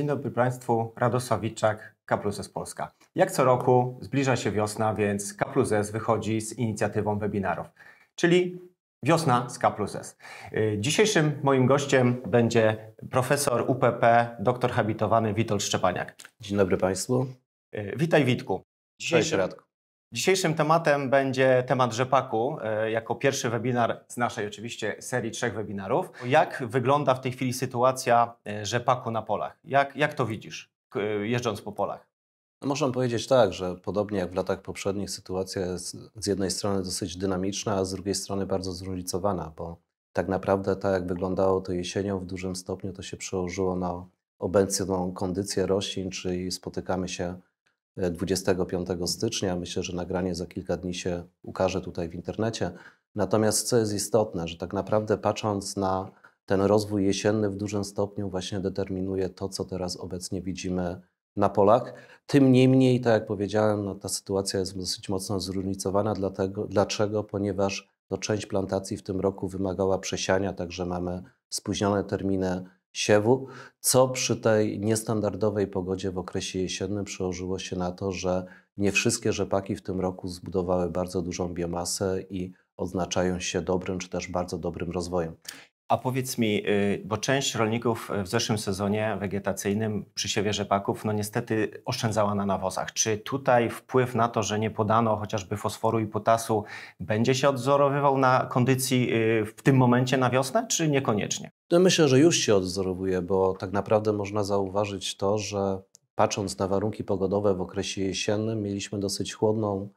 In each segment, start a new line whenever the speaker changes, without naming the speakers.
Dzień dobry Państwu, Radosław Wiczak, K Pluses Polska. Jak co roku zbliża się wiosna, więc K Pluses wychodzi z inicjatywą webinarów, czyli wiosna z K Pluses. Dzisiejszym moim gościem będzie profesor UPP, doktor habilitowany Witold Szczepaniak. Dzień dobry Państwu. Witaj Witku. Dzisiejszym, Cześć Radku. Dzisiejszym tematem będzie temat rzepaku, e, jako pierwszy webinar z naszej oczywiście serii trzech webinarów. Jak wygląda w tej chwili sytuacja e, rzepaku na polach? Jak, jak to widzisz, e, jeżdżąc po polach?
No, można powiedzieć tak, że podobnie jak w latach poprzednich, sytuacja jest z jednej strony dosyć dynamiczna, a z drugiej strony bardzo zróżnicowana, bo tak naprawdę tak jak wyglądało to jesienią, w dużym stopniu to się przełożyło na obecną kondycję roślin, czyli spotykamy się 25 stycznia. Myślę, że nagranie za kilka dni się ukaże tutaj w internecie. Natomiast co jest istotne, że tak naprawdę patrząc na ten rozwój jesienny w dużym stopniu właśnie determinuje to, co teraz obecnie widzimy na polach. Tym niemniej, tak jak powiedziałem, no, ta sytuacja jest dosyć mocno zróżnicowana. Dlatego, dlaczego? Ponieważ to no, część plantacji w tym roku wymagała przesiania, także mamy spóźnione terminy siewu, co przy tej niestandardowej pogodzie w okresie jesiennym przełożyło się na to, że nie wszystkie rzepaki w tym roku zbudowały bardzo dużą biomasę i odznaczają się dobrym czy też bardzo dobrym
rozwojem. A powiedz mi, y, bo część rolników y, w zeszłym sezonie wegetacyjnym przy siewie rzepaków, no niestety oszczędzała na nawozach. Czy tutaj wpływ na to, że nie podano chociażby fosforu i potasu, będzie się odwzorowywał na kondycji y, w tym momencie na wiosnę, czy niekoniecznie?
No myślę, że już się odwzorowuje, bo tak naprawdę można zauważyć to, że patrząc na warunki pogodowe w okresie jesiennym, mieliśmy dosyć chłodną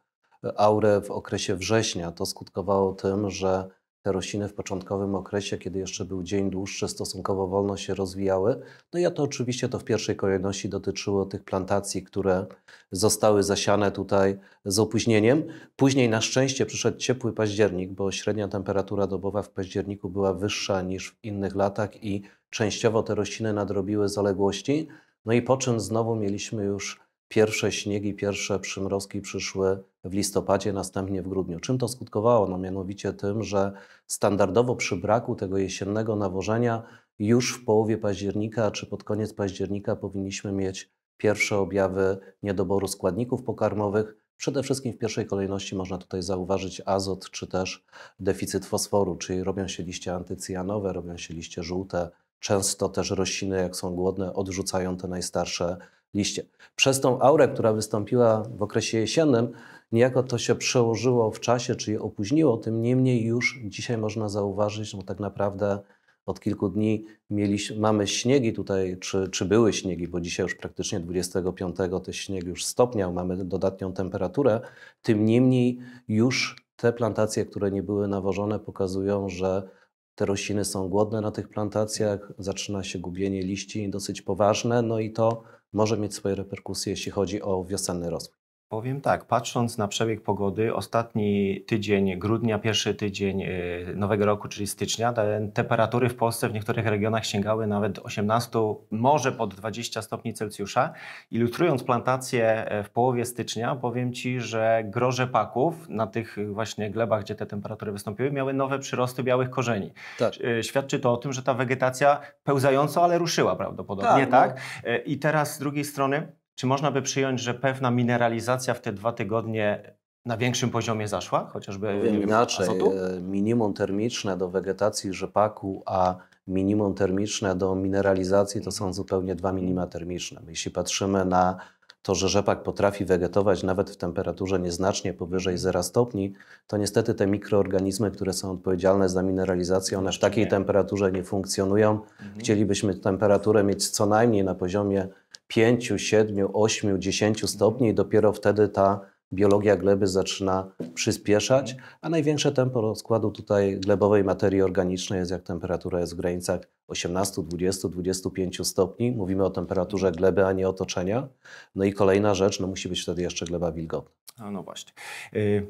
aurę w okresie września. To skutkowało tym, że te rośliny w początkowym okresie, kiedy jeszcze był dzień dłuższy, stosunkowo wolno się rozwijały. No ja to oczywiście to w pierwszej kolejności dotyczyło tych plantacji, które zostały zasiane tutaj z opóźnieniem. Później na szczęście przyszedł ciepły październik, bo średnia temperatura dobowa w październiku była wyższa niż w innych latach i częściowo te rośliny nadrobiły zaległości. No i po czym znowu mieliśmy już pierwsze śniegi, pierwsze przymrozki przyszły w listopadzie, następnie w grudniu. Czym to skutkowało? No mianowicie tym, że standardowo przy braku tego jesiennego nawożenia już w połowie października czy pod koniec października powinniśmy mieć pierwsze objawy niedoboru składników pokarmowych. Przede wszystkim w pierwszej kolejności można tutaj zauważyć azot czy też deficyt fosforu, czyli robią się liście antycyjanowe, robią się liście żółte. Często też rośliny, jak są głodne, odrzucają te najstarsze liście. Przez tą aurę, która wystąpiła w okresie jesiennym, Niejako to się przełożyło w czasie, czyli opóźniło, tym niemniej już dzisiaj można zauważyć, no bo tak naprawdę od kilku dni mieliśmy, mamy śniegi tutaj, czy, czy były śniegi, bo dzisiaj już praktycznie 25 ten śnieg już stopniał, mamy dodatnią temperaturę, tym niemniej już te plantacje, które nie były nawożone, pokazują, że te rośliny są głodne na tych plantacjach, zaczyna się gubienie liści dosyć poważne, no
i to może mieć swoje reperkusje, jeśli chodzi o wiosenny rozwój. Powiem tak, patrząc na przebieg pogody, ostatni tydzień grudnia, pierwszy tydzień e, nowego roku, czyli stycznia, temperatury w Polsce w niektórych regionach sięgały nawet 18, może pod 20 stopni Celsjusza. Ilustrując plantację e, w połowie stycznia, powiem Ci, że groże paków na tych właśnie glebach, gdzie te temperatury wystąpiły, miały nowe przyrosty białych korzeni. Tak. E, świadczy to o tym, że ta wegetacja pełzająco, ale ruszyła prawdopodobnie, tak? No. tak? No. I teraz z drugiej strony czy można by przyjąć, że pewna mineralizacja w te dwa tygodnie na większym poziomie zaszła, chociażby Wiem inaczej. Azotu?
E, minimum termiczne do wegetacji rzepaku, a minimum termiczne do mineralizacji to są zupełnie dwa mhm. minima termiczne. Jeśli patrzymy na to, że rzepak potrafi wegetować nawet w temperaturze nieznacznie powyżej 0 mhm. stopni, to niestety te mikroorganizmy, które są odpowiedzialne za mineralizację, one w takiej temperaturze nie funkcjonują. Mhm. Chcielibyśmy temperaturę mieć co najmniej na poziomie 5, 7, 8, 10 stopni i dopiero wtedy ta biologia gleby zaczyna przyspieszać, a największe tempo rozkładu tutaj glebowej materii organicznej jest jak temperatura jest w granicach 18, 20, 25 stopni. Mówimy o temperaturze gleby, a nie otoczenia. No i kolejna rzecz, no musi być wtedy jeszcze gleba wilgotna.
A no właśnie. Y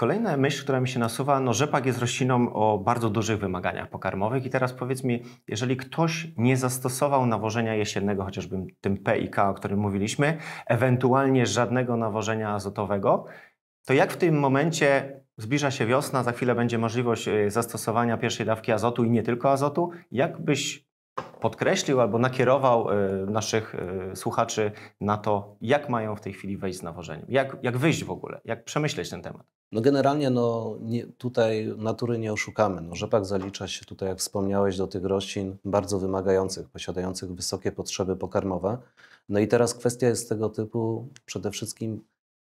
Kolejna myśl, która mi się nasuwa, no rzepak jest rośliną o bardzo dużych wymaganiach pokarmowych i teraz powiedz mi, jeżeli ktoś nie zastosował nawożenia jesiennego, chociażby tym P i K, o którym mówiliśmy, ewentualnie żadnego nawożenia azotowego, to jak w tym momencie zbliża się wiosna, za chwilę będzie możliwość e, zastosowania pierwszej dawki azotu i nie tylko azotu, jak byś podkreślił albo nakierował y, naszych y, słuchaczy na to, jak mają w tej chwili wejść z nawożeniem? jak, jak wyjść w ogóle, jak przemyśleć ten temat? No generalnie
no, nie, tutaj natury nie oszukamy. No, rzepak zalicza się tutaj, jak wspomniałeś, do tych roślin bardzo wymagających, posiadających wysokie potrzeby pokarmowe. No i teraz kwestia jest tego typu przede wszystkim,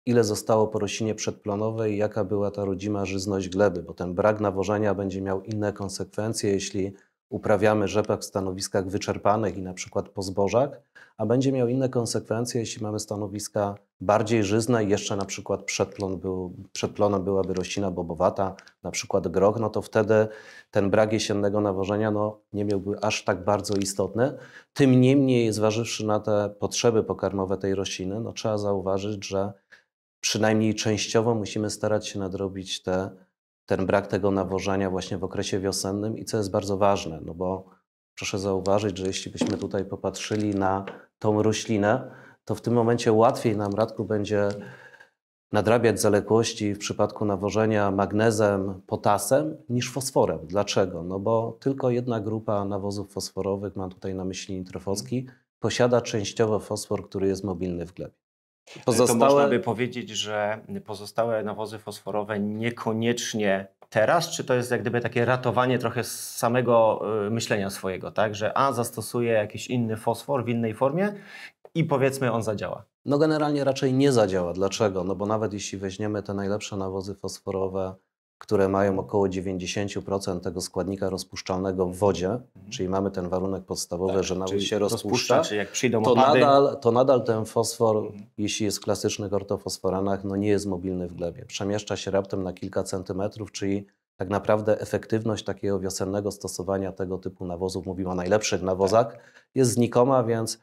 ile zostało po roślinie przedplonowej i jaka była ta rodzima żyzność gleby, bo ten brak nawożenia będzie miał inne konsekwencje, jeśli uprawiamy rzepak w stanowiskach wyczerpanych i na przykład po zbożach, a będzie miał inne konsekwencje, jeśli mamy stanowiska bardziej żyzne i jeszcze na przykład przed, plon był, przed plonem byłaby roślina bobowata, na przykład groch, no to wtedy ten brak jesiennego nawożenia no, nie miałby aż tak bardzo istotny. Tym niemniej, zważywszy na te potrzeby pokarmowe tej rośliny, no, trzeba zauważyć, że przynajmniej częściowo musimy starać się nadrobić te ten brak tego nawożenia właśnie w okresie wiosennym i co jest bardzo ważne, no bo proszę zauważyć, że jeśli byśmy tutaj popatrzyli na tą roślinę, to w tym momencie łatwiej nam, Radku, będzie nadrabiać zaległości w przypadku nawożenia magnezem, potasem niż fosforem. Dlaczego? No bo tylko jedna grupa nawozów fosforowych, mam tutaj na myśli nitrofoski, posiada częściowo fosfor, który jest mobilny w glebie. Pozostałe... To można by
powiedzieć, że pozostałe nawozy fosforowe niekoniecznie teraz, czy to jest jak gdyby takie ratowanie trochę samego y, myślenia swojego, tak? Że a zastosuję jakiś inny fosfor w innej formie i powiedzmy on zadziała.
No generalnie raczej nie zadziała. Dlaczego? No bo nawet jeśli weźmiemy te najlepsze nawozy fosforowe, które mają około 90% tego składnika rozpuszczalnego w wodzie, mhm. czyli mamy ten warunek podstawowy, tak, że nawet się rozpuszcza, rozpuszcza jak przyjdą to, nadal, to nadal ten fosfor, mhm. jeśli jest w klasycznych ortofosforanach, no nie jest mobilny w glebie. Przemieszcza się raptem na kilka centymetrów, czyli tak naprawdę efektywność takiego wiosennego stosowania tego typu nawozów, mówimy o najlepszych nawozach, tak. jest znikoma, więc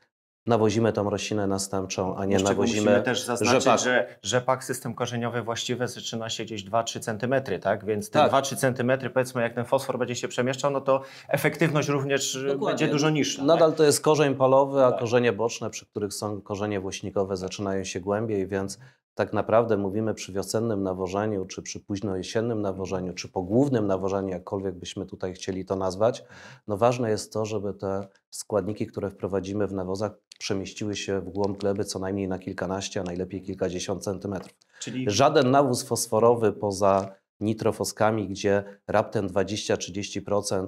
nawozimy tą roślinę następczą, a nie Jeszcze nawozimy musimy też zaznaczyć, rzepak.
że rzepak system korzeniowy właściwy zaczyna się gdzieś 2-3 cm, tak? Więc te tak. 2-3 cm powiedzmy jak ten fosfor będzie się przemieszczał, no to efektywność również e, Dokładnie. będzie dużo niższa. Tak? Nadal tak? to jest korzeń palowy, a tak. korzenie boczne,
przy których są korzenie włośnikowe zaczynają się głębiej, więc tak naprawdę mówimy przy wiosennym nawożeniu, czy przy późnojesiennym nawożeniu, czy po głównym nawożeniu, jakkolwiek byśmy tutaj chcieli to nazwać, no ważne jest to, żeby te składniki, które wprowadzimy w nawozach, przemieściły się w głąb gleby co najmniej na kilkanaście, a najlepiej kilkadziesiąt centymetrów. Czyli... Żaden nawóz fosforowy poza nitrofoskami, gdzie raptem 20-30%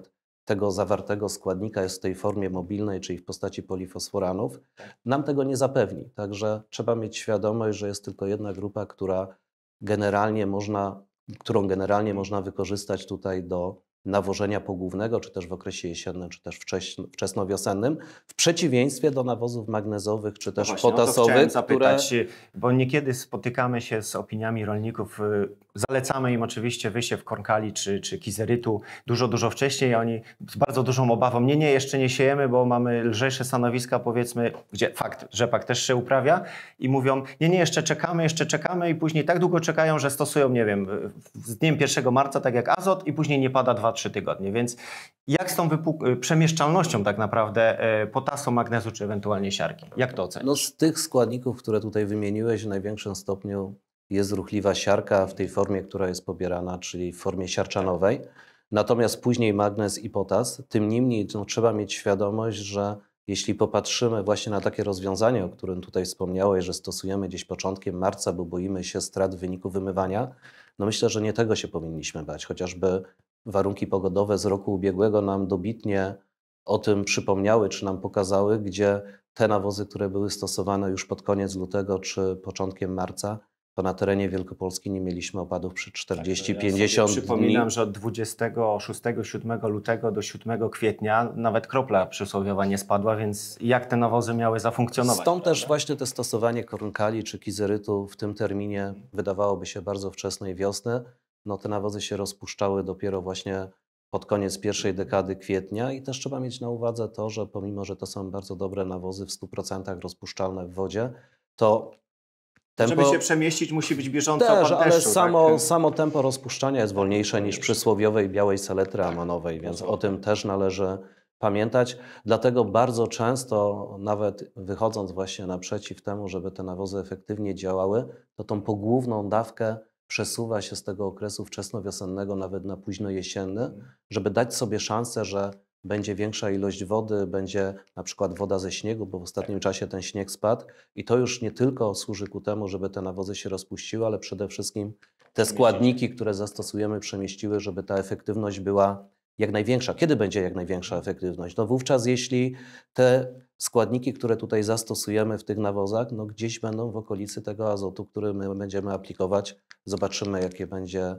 tego zawartego składnika jest w tej formie mobilnej, czyli w postaci polifosforanów, tak. nam tego nie zapewni. Także trzeba mieć świadomość, że jest tylko jedna grupa, która generalnie można, którą generalnie można wykorzystać tutaj do nawożenia pogłównego, czy też w okresie jesiennym, czy też wczesnowiosennym, w przeciwieństwie do nawozów
magnezowych, czy też no właśnie, potasowych. No zapytać, które... bo niekiedy spotykamy się z opiniami rolników, y, zalecamy im oczywiście wysiew kornkali czy, czy kizerytu dużo, dużo wcześniej, oni z bardzo dużą obawą, nie, nie, jeszcze nie siejemy, bo mamy lżejsze stanowiska, powiedzmy, gdzie fakt, rzepak też się uprawia i mówią, nie, nie, jeszcze czekamy, jeszcze czekamy i później tak długo czekają, że stosują, nie wiem, z dniem 1 marca, tak jak azot i później nie pada dwa 2-3 tygodnie. Więc jak z tą y, przemieszczalnością tak naprawdę y, potasu, magnezu czy ewentualnie siarki? Jak to ocenić? No z
tych składników, które tutaj wymieniłeś, w największym stopniu jest ruchliwa siarka w tej formie, która jest pobierana, czyli w formie siarczanowej. Natomiast później magnez i potas. Tym niemniej no, trzeba mieć świadomość, że jeśli popatrzymy właśnie na takie rozwiązanie, o którym tutaj wspomniałeś, że stosujemy gdzieś początkiem marca, bo boimy się strat w wyniku wymywania, no myślę, że nie tego się powinniśmy bać. Chociażby warunki pogodowe z roku ubiegłego nam dobitnie o tym przypomniały, czy nam pokazały, gdzie te nawozy, które były stosowane już pod koniec lutego czy początkiem marca, to na terenie Wielkopolski nie mieliśmy opadów przy 40-50 tak, no ja Przypominam, dni. że
od 26-7 lutego do 7 kwietnia nawet kropla przysłowiowa nie spadła, więc jak te nawozy miały zafunkcjonować? Stąd
prawda? też właśnie to stosowanie kornkali czy kizerytu w tym terminie wydawałoby się bardzo wczesnej wiosny, no te nawozy się rozpuszczały dopiero właśnie pod koniec pierwszej dekady kwietnia i też trzeba mieć na uwadze to, że pomimo, że to są bardzo dobre nawozy w 100% rozpuszczalne w wodzie, to tempo... Żeby się
przemieścić musi być bieżąco też, deszczu, ale tak? samo, tak?
samo tempo rozpuszczania jest wolniejsze niż przysłowiowej białej saletry tak, amanowej, więc o tym też należy pamiętać. Dlatego bardzo często, nawet wychodząc właśnie naprzeciw temu, żeby te nawozy efektywnie działały, to tą pogłówną dawkę przesuwa się z tego okresu wczesnowiosennego nawet na późno jesienny, mhm. żeby dać sobie szansę, że będzie większa ilość wody, będzie na przykład woda ze śniegu, bo w ostatnim tak. czasie ten śnieg spadł i to już nie tylko służy ku temu, żeby te nawozy się rozpuściły, ale przede wszystkim te składniki, które zastosujemy, przemieściły, żeby ta efektywność była jak największa. Kiedy będzie jak największa efektywność? No wówczas, jeśli te składniki, które tutaj zastosujemy w tych nawozach, no gdzieś będą w okolicy tego azotu, który my będziemy aplikować. Zobaczymy, jakie będzie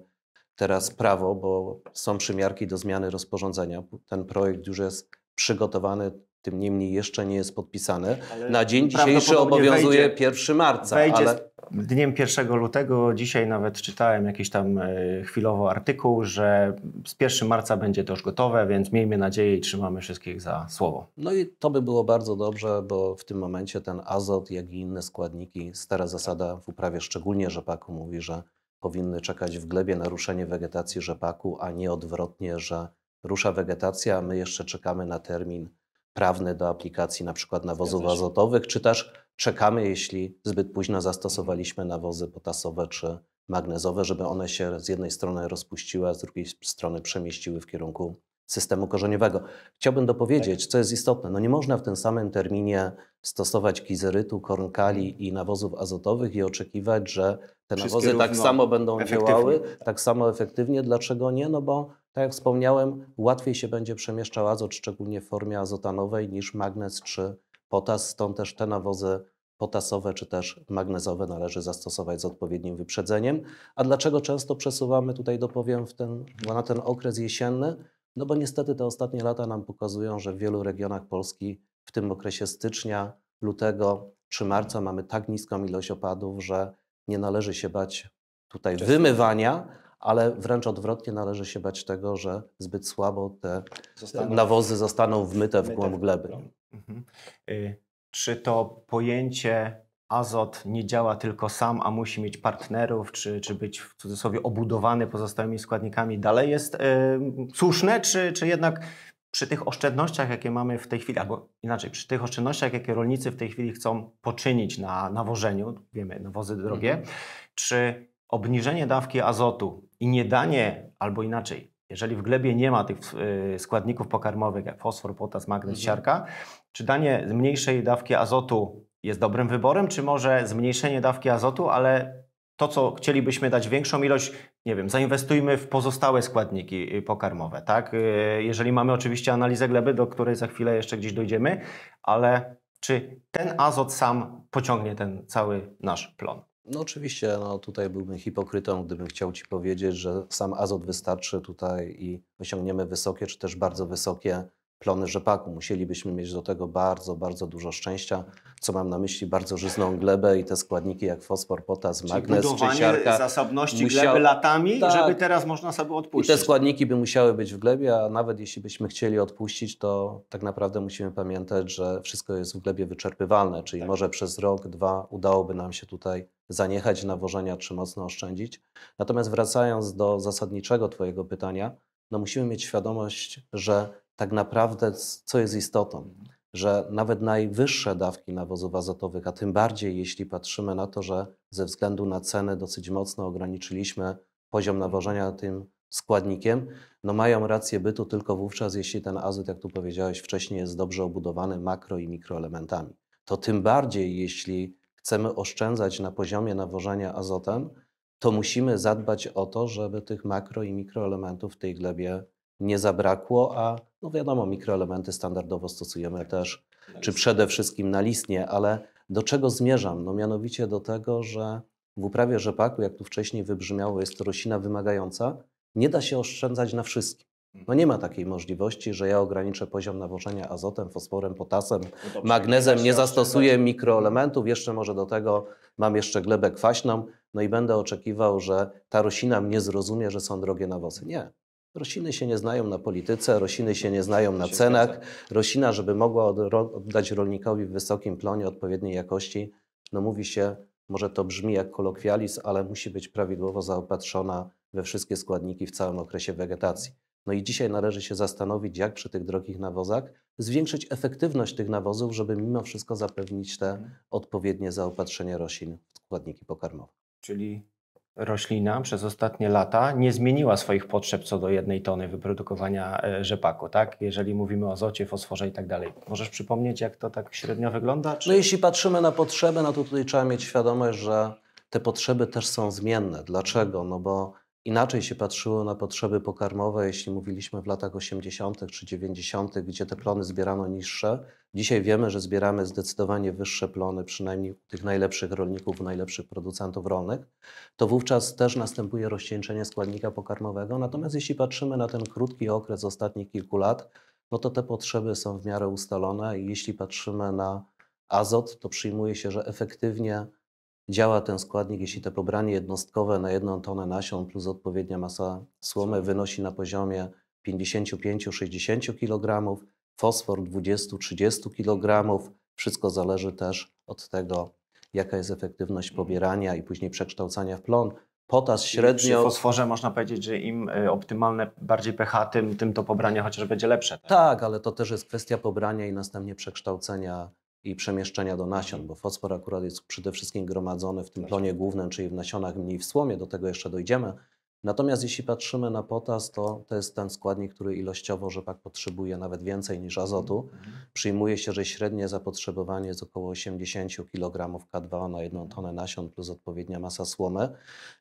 teraz prawo, bo są przymiarki do zmiany rozporządzenia. Ten projekt już jest przygotowany, tym niemniej jeszcze nie jest podpisane. Ale Na dzień dzisiejszy obowiązuje wejdzie, 1 marca. Wejdzie ale...
Dniem 1 lutego, dzisiaj nawet czytałem jakiś tam e, chwilowo artykuł, że z 1 marca będzie to już gotowe, więc miejmy nadzieję i trzymamy wszystkich za słowo.
No i to by było bardzo dobrze, bo w tym momencie ten azot, jak i inne składniki, stara zasada w uprawie szczególnie rzepaku mówi, że powinny czekać w glebie na ruszenie wegetacji rzepaku, a nie odwrotnie, że rusza wegetacja, a my jeszcze czekamy na termin prawny do aplikacji na przykład nawozów azotowych, czy też czekamy, jeśli zbyt późno zastosowaliśmy nawozy potasowe czy magnezowe, żeby one się z jednej strony rozpuściły, a z drugiej strony przemieściły w kierunku systemu korzeniowego. Chciałbym dopowiedzieć, tak. co jest istotne. No nie można w tym samym terminie stosować kizerytu, kornkali mhm. i nawozów azotowych i oczekiwać, że te Wszystkie nawozy tak samo będą działały, tak samo efektywnie. Dlaczego nie? No bo tak jak wspomniałem, łatwiej się będzie przemieszczał azot, szczególnie w formie azotanowej, niż magnez czy potas, stąd też te nawozy potasowe czy też magnezowe należy zastosować z odpowiednim wyprzedzeniem. A dlaczego często przesuwamy, tutaj dopowiem, w ten, na ten okres jesienny? No bo niestety te ostatnie lata nam pokazują, że w wielu regionach Polski w tym okresie stycznia, lutego czy marca mamy tak niską ilość opadów, że nie należy się bać tutaj wymywania, ale wręcz odwrotnie należy się bać tego, że zbyt słabo te
zostaną, nawozy
zostaną wmyte w głąb gleby. Mhm.
Y, czy to pojęcie azot nie działa tylko sam, a musi mieć partnerów, czy, czy być w cudzysłowie obudowany pozostałymi składnikami, dalej jest y, słuszne, czy, czy jednak przy tych oszczędnościach, jakie mamy w tej chwili, albo inaczej, przy tych oszczędnościach, jakie rolnicy w tej chwili chcą poczynić na nawożeniu, wiemy, nawozy drogie, mhm. czy obniżenie dawki azotu i nie danie albo inaczej, jeżeli w glebie nie ma tych y, składników pokarmowych jak fosfor, potas, magnez, mhm. siarka, czy danie mniejszej dawki azotu jest dobrym wyborem, czy może zmniejszenie dawki azotu, ale to, co chcielibyśmy dać większą ilość, nie wiem, zainwestujmy w pozostałe składniki y, pokarmowe, tak? Y, jeżeli mamy oczywiście analizę gleby, do której za chwilę jeszcze gdzieś dojdziemy, ale czy ten azot sam pociągnie ten cały nasz plon?
No oczywiście, no tutaj byłbym hipokrytą, gdybym chciał Ci powiedzieć, że sam azot wystarczy tutaj i osiągniemy wysokie czy też bardzo wysokie plony rzepaku. Musielibyśmy mieć do tego bardzo, bardzo dużo szczęścia, co mam na myśli, bardzo żyzną glebę i te składniki jak fosfor, potas, Czyli magnez, budowanie siarka,
zasobności musiał... gleby latami, tak. żeby teraz można sobie odpuścić. I te
składniki by musiały być w glebie, a nawet jeśli byśmy chcieli odpuścić, to tak naprawdę musimy pamiętać, że wszystko jest w glebie wyczerpywalne, czyli tak. może przez rok, dwa udałoby nam się tutaj zaniechać nawożenia czy mocno oszczędzić. Natomiast wracając do zasadniczego Twojego pytania, no musimy mieć świadomość, że tak naprawdę co jest istotą, że nawet najwyższe dawki nawozów azotowych, a tym bardziej jeśli patrzymy na to, że ze względu na cenę dosyć mocno ograniczyliśmy poziom nawożenia tym składnikiem, no mają rację bytu tylko wówczas, jeśli ten azot, jak tu powiedziałeś wcześniej, jest dobrze obudowany makro i mikroelementami. To tym bardziej, jeśli chcemy oszczędzać na poziomie nawożenia azotem, to musimy zadbać o to, żeby tych makro i mikroelementów w tej glebie nie zabrakło, a no wiadomo, mikroelementy standardowo stosujemy tak, też, tak czy przede wszystkim na listnie, ale do czego zmierzam? No mianowicie do tego, że w uprawie rzepaku, jak tu wcześniej wybrzmiało, jest to roślina wymagająca, nie da się oszczędzać na wszystkim. No nie ma takiej możliwości, że ja ograniczę poziom nawożenia azotem, fosforem, potasem, no magnezem, nie, nie zastosuję mikroelementów, jeszcze może do tego mam jeszcze glebę kwaśną, no i będę oczekiwał, że ta roślina mnie zrozumie, że są drogie nawozy. Nie. Rośliny się nie znają na polityce, rośliny się nie znają na cenach. Roślina, żeby mogła oddać rolnikowi w wysokim plonie odpowiedniej jakości, no mówi się, może to brzmi jak kolokwializm, ale musi być prawidłowo zaopatrzona we wszystkie składniki w całym okresie wegetacji. No i dzisiaj należy się zastanowić, jak przy tych drogich nawozach zwiększyć efektywność tych nawozów, żeby mimo wszystko zapewnić te
mhm. odpowiednie zaopatrzenie roślin w składniki pokarmowe. Czyli roślina przez ostatnie lata nie zmieniła swoich potrzeb co do jednej tony wyprodukowania e, rzepaku, tak? Jeżeli mówimy o azocie, fosforze i tak dalej. Możesz przypomnieć, jak to tak średnio wygląda? Czy... No jeśli
patrzymy na potrzeby, no to tutaj trzeba mieć świadomość, że te potrzeby też są zmienne. Dlaczego? No bo Inaczej się patrzyło na potrzeby pokarmowe, jeśli mówiliśmy w latach 80. czy 90., gdzie te plony zbierano niższe. Dzisiaj wiemy, że zbieramy zdecydowanie wyższe plony, przynajmniej u tych najlepszych rolników, najlepszych producentów rolnych. To wówczas też następuje rozcieńczenie składnika pokarmowego. Natomiast jeśli patrzymy na ten krótki okres ostatnich kilku lat, no to te potrzeby są w miarę ustalone i jeśli patrzymy na azot, to przyjmuje się, że efektywnie działa ten składnik, jeśli to pobranie jednostkowe na jedną tonę nasion plus odpowiednia masa słomy wynosi na poziomie 55-60 kg, fosfor 20-30 kg. Wszystko zależy też od tego, jaka jest efektywność mhm. pobierania i później przekształcania w plon.
Potas średnio. Przy fosforze można powiedzieć, że im y, optymalne bardziej pH, tym, tym to pobranie chociaż będzie
lepsze. Tak? tak, ale to też jest kwestia pobrania i następnie przekształcenia i przemieszczenia do nasion, bo fosfor akurat jest przede wszystkim gromadzony w tym plonie głównym, czyli w nasionach mniej w słomie, do tego jeszcze dojdziemy. Natomiast jeśli patrzymy na potas, to to jest ten składnik, który ilościowo rzepak potrzebuje nawet więcej niż mhm, azotu. Mhm. Przyjmuje się, że średnie zapotrzebowanie jest około 80 kg K2 na jedną tonę nasion plus odpowiednia masa słomy.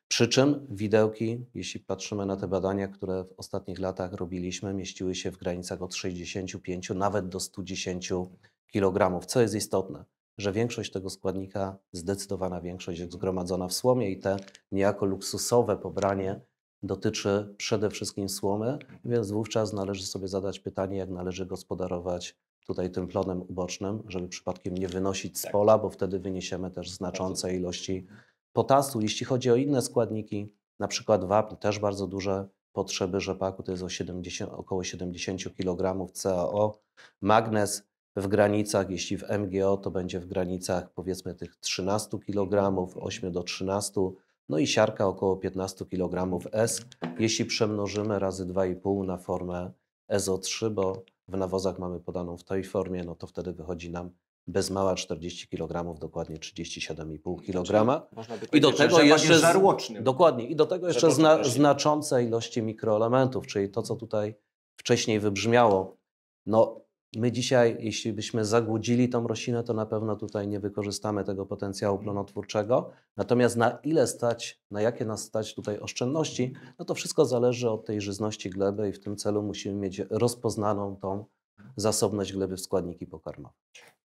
Przy czym widełki, jeśli patrzymy na te badania, które w ostatnich latach robiliśmy, mieściły się w granicach od 65 nawet do 110 kg kg. Co jest istotne, że większość tego składnika, zdecydowana większość jest zgromadzona w słomie i te niejako luksusowe pobranie dotyczy przede wszystkim słomy, więc wówczas należy sobie zadać pytanie, jak należy gospodarować tutaj tym plonem ubocznym, żeby przypadkiem nie wynosić z tak. pola, bo wtedy wyniesiemy też znaczące ilości potasu. Jeśli chodzi o inne składniki, na przykład wapń, też bardzo duże potrzeby rzepaku, to jest 70, około 70 kg CaO, magnez w granicach, jeśli w MGO to będzie w granicach powiedzmy tych 13 kg, 8 do 13, no i siarka około 15 kg S, jeśli przemnożymy razy 2,5 na formę SO3, bo w nawozach mamy podaną w tej formie, no to wtedy wychodzi nam bez mała 40 kg, dokładnie 37,5 kg. I do tego jeszcze Dokładnie. I do tego jeszcze zna, znaczące ilości mikroelementów, czyli to co tutaj wcześniej wybrzmiało. No My dzisiaj, jeśli byśmy zagłudzili tą roślinę, to na pewno tutaj nie wykorzystamy tego potencjału plonotwórczego. Natomiast na ile stać, na jakie nas stać tutaj oszczędności, no to wszystko zależy od tej żyzności gleby i w tym celu musimy mieć rozpoznaną
tą zasobność gleby w składniki pokarmowe.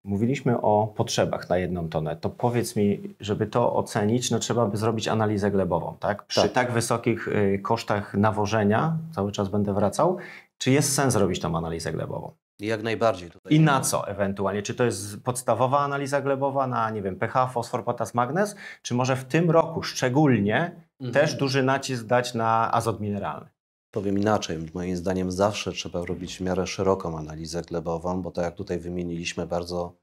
Mówiliśmy o potrzebach na jedną tonę. To powiedz mi, żeby to ocenić, no trzeba by zrobić analizę glebową, tak? Przy tak, tak wysokich y, kosztach nawożenia, cały czas będę wracał, czy jest sens zrobić tą analizę glebową? Jak najbardziej. Tutaj. I na co ewentualnie? Czy to jest podstawowa analiza glebowa na, nie wiem, pH, fosfor, potas, magnez? Czy może w tym roku szczególnie mhm. też duży nacisk dać na azot mineralny?
Powiem inaczej, moim zdaniem zawsze trzeba robić w miarę szeroką analizę glebową, bo tak jak tutaj wymieniliśmy bardzo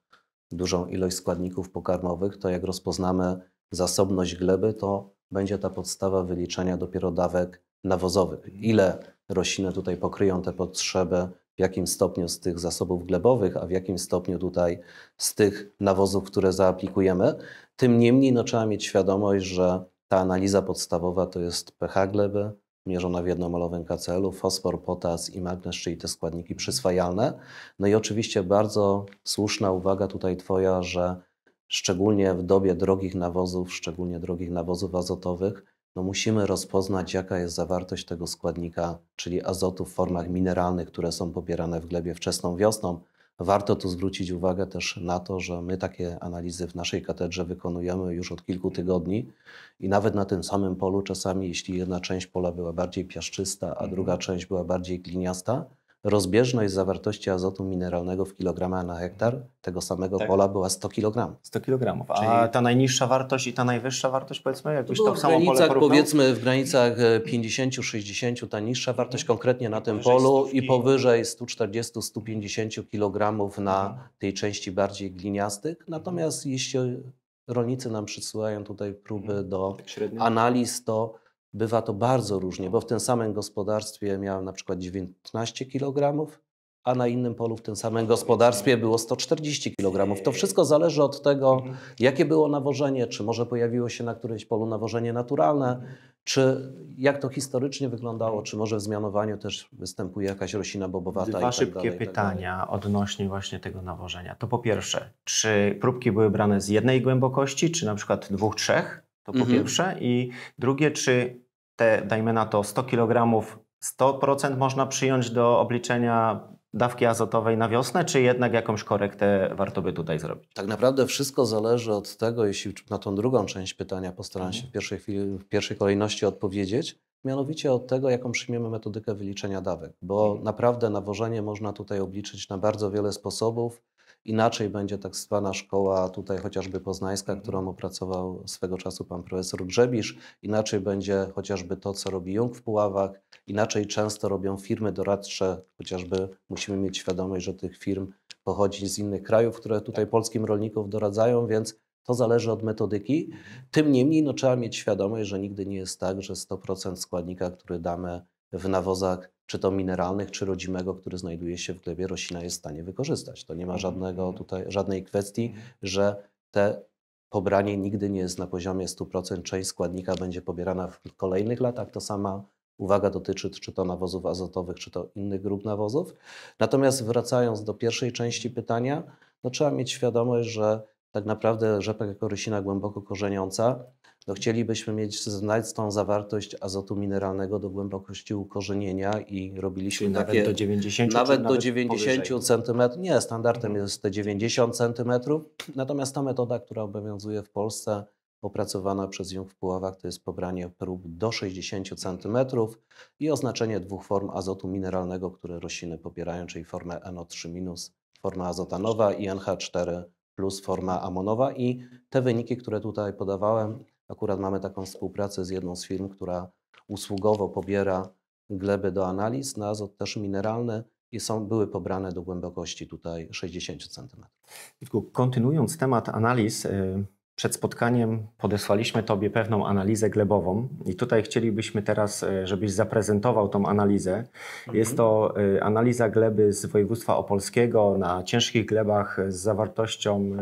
dużą ilość składników pokarmowych, to jak rozpoznamy zasobność gleby, to będzie ta podstawa wyliczenia dopiero dawek nawozowych. Ile rośliny tutaj pokryją te potrzeby w jakim stopniu z tych zasobów glebowych, a w jakim stopniu tutaj z tych nawozów, które zaaplikujemy. Tym niemniej no, trzeba mieć świadomość, że ta analiza podstawowa to jest pH gleby, mierzona w jednomalowym KCL-u, fosfor, potas i magnez, czyli te składniki przyswajalne. No i oczywiście bardzo słuszna uwaga tutaj Twoja, że szczególnie w dobie drogich nawozów, szczególnie drogich nawozów azotowych, no musimy rozpoznać, jaka jest zawartość tego składnika, czyli azotu w formach mineralnych, które są pobierane w glebie wczesną wiosną. Warto tu zwrócić uwagę też na to, że my takie analizy w naszej katedrze wykonujemy już od kilku tygodni i nawet na tym samym polu czasami, jeśli jedna część pola była bardziej piaszczysta, a mhm. druga część była bardziej gliniasta, rozbieżność zawartości azotu mineralnego w kilogramach na hektar tego samego tak. pola była 100 kg. 100
kg. A Czyli... ta najniższa wartość i ta najwyższa wartość, powiedzmy, jakbyś to w samo pole porównał?
Powiedzmy w granicach 50-60, e, ta niższa wartość mhm. konkretnie na tym powyżej polu i powyżej 140-150 kg na mhm. tej części bardziej gliniastych. Mhm. Natomiast jeśli rolnicy nam przysyłają tutaj próby do tak analiz, to bywa to bardzo różnie, bo w tym samym gospodarstwie miałem na przykład 19 kg, a na innym polu w tym samym gospodarstwie było 140 kg. To wszystko zależy od tego, mhm. jakie było nawożenie, czy może pojawiło się na którymś polu nawożenie naturalne, mhm. czy jak to historycznie wyglądało, czy może w zmianowaniu też występuje jakaś roślina bobowata? Dwa tak szybkie dalej, tak pytania
tak odnośnie właśnie tego nawożenia. To po pierwsze, czy próbki były brane z jednej głębokości, czy na przykład dwóch, trzech? To po mhm. pierwsze. I drugie, czy te, dajmy na to, 100 kg 100% można przyjąć do obliczenia dawki azotowej na wiosnę, czy jednak jakąś korektę warto by tutaj zrobić?
Tak naprawdę wszystko zależy od tego, jeśli na tą drugą część pytania postaram się mhm. w pierwszej, chwili, w pierwszej kolejności odpowiedzieć, mianowicie od tego, jaką przyjmiemy metodykę wyliczenia dawek, bo mhm. naprawdę nawożenie można tutaj obliczyć na bardzo wiele sposobów. Inaczej będzie tak zwana szkoła tutaj chociażby poznańska, którą opracował swego czasu pan profesor Grzebisz. Inaczej będzie chociażby to, co robi Jung w Puławach. Inaczej często robią firmy doradcze, chociażby musimy mieć świadomość, że tych firm pochodzi z innych krajów, które tutaj polskim rolnikom doradzają, więc to zależy od metodyki. Tym niemniej no, trzeba mieć świadomość, że nigdy nie jest tak, że 100% składnika, który damy w nawozach, czy to mineralnych, czy rodzimego, który znajduje się w glebie, roślina jest w stanie wykorzystać. To nie ma mhm, żadnego mhm. tutaj, żadnej kwestii, mhm. że te pobranie nigdy nie jest na poziomie 100%. Część składnika będzie pobierana w kolejnych latach. To sama uwaga dotyczy czy to nawozów azotowych, czy to innych grup nawozów. Natomiast wracając do pierwszej części pytania, no trzeba mieć świadomość, że tak naprawdę rzepak jako roślina głęboko korzeniąca no chcielibyśmy mieć tą zawartość azotu mineralnego do głębokości ukorzenienia i robiliśmy Czyli takie... Nawet do 90 Nawet, do 90 Nie, standardem mhm. jest te 90 centymetrów. Natomiast ta metoda, która obowiązuje w Polsce, opracowana przez Jung w Puławach, to jest pobranie prób do 60 centymetrów i oznaczenie dwóch form azotu mineralnego, które rośliny popierają, czyli formę NO3-, forma azotanowa i NH4+, forma amonowa i te wyniki, które tutaj podawałem, Akurat mamy taką współpracę z jedną z firm, która usługowo pobiera gleby do analiz na azot też mineralne i są, były
pobrane do głębokości tutaj 60 cm. Kontynuując temat analiz, y, przed spotkaniem podesłaliśmy Tobie pewną analizę glebową i tutaj chcielibyśmy teraz, y, żebyś zaprezentował tą analizę. Jest to y, analiza gleby z województwa opolskiego na ciężkich glebach z zawartością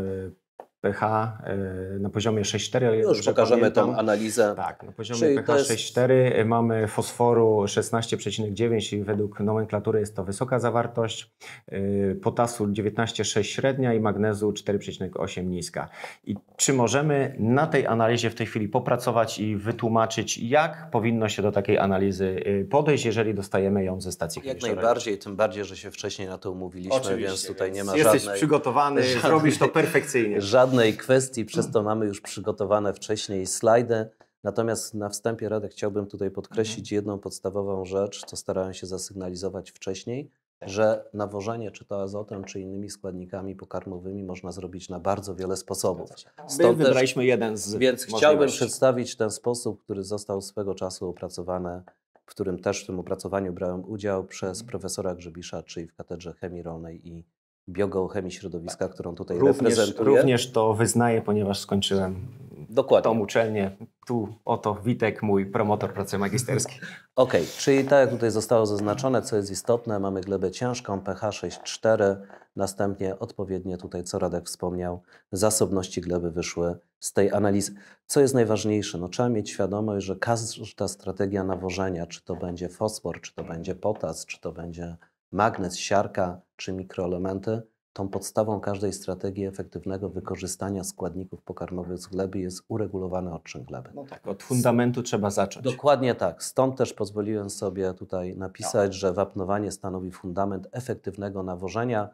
pH e, na poziomie 6,4. Już pokażemy pamiętam. tą
analizę. Tak, na poziomie pH jest... 6,4
e, mamy fosforu 16,9 i według nomenklatury jest to wysoka zawartość, e, potasu 19,6 średnia i magnezu 4,8 niska. I czy możemy na tej analizie w tej chwili popracować i wytłumaczyć, jak powinno się do takiej analizy podejść, jeżeli dostajemy ją ze stacji Jak najbardziej,
tym bardziej, że się wcześniej na to umówiliśmy, Oczywiście, więc tutaj nie ma Jesteś żadnej... Jesteś przygotowany, robisz to perfekcyjnie. Żadnej żadnej kwestii, przez to mamy już przygotowane wcześniej slajdy. Natomiast na wstępie Radek chciałbym tutaj podkreślić mhm. jedną podstawową rzecz, co starałem się zasygnalizować wcześniej, tak. że nawożenie czy to azotem, czy innymi składnikami pokarmowymi można zrobić na bardzo wiele sposobów. Stąd wybraliśmy też, jeden z Więc chciałbym przedstawić ten sposób, który został swego czasu opracowany, w którym też w tym opracowaniu brałem udział przez mhm. profesora Grzebisza, czyli w Katedrze Chemii Rolnej i biogeochemii środowiska, tak. którą tutaj również, reprezentuję. Również to wyznaję,
ponieważ skończyłem
Dokładnie. tą uczelnię. Tu oto Witek, mój promotor pracy magisterskiej. Okej, okay, czyli tak jak tutaj zostało zaznaczone, co jest istotne, mamy glebę ciężką, pH 6,4, następnie odpowiednie tutaj, co Radek wspomniał, zasobności gleby wyszły z tej analizy. Co jest najważniejsze? No, trzeba mieć świadomość, że każda strategia nawożenia, czy to będzie fosfor, czy to będzie potas, czy to będzie magnez, siarka, czy mikroelementy, tą podstawą każdej strategii efektywnego wykorzystania składników pokarmowych z gleby jest uregulowany odczyn gleby. No tak. tak, od
fundamentu
trzeba zacząć. Dokładnie tak. Stąd też pozwoliłem sobie tutaj napisać, no. że wapnowanie stanowi fundament efektywnego nawożenia.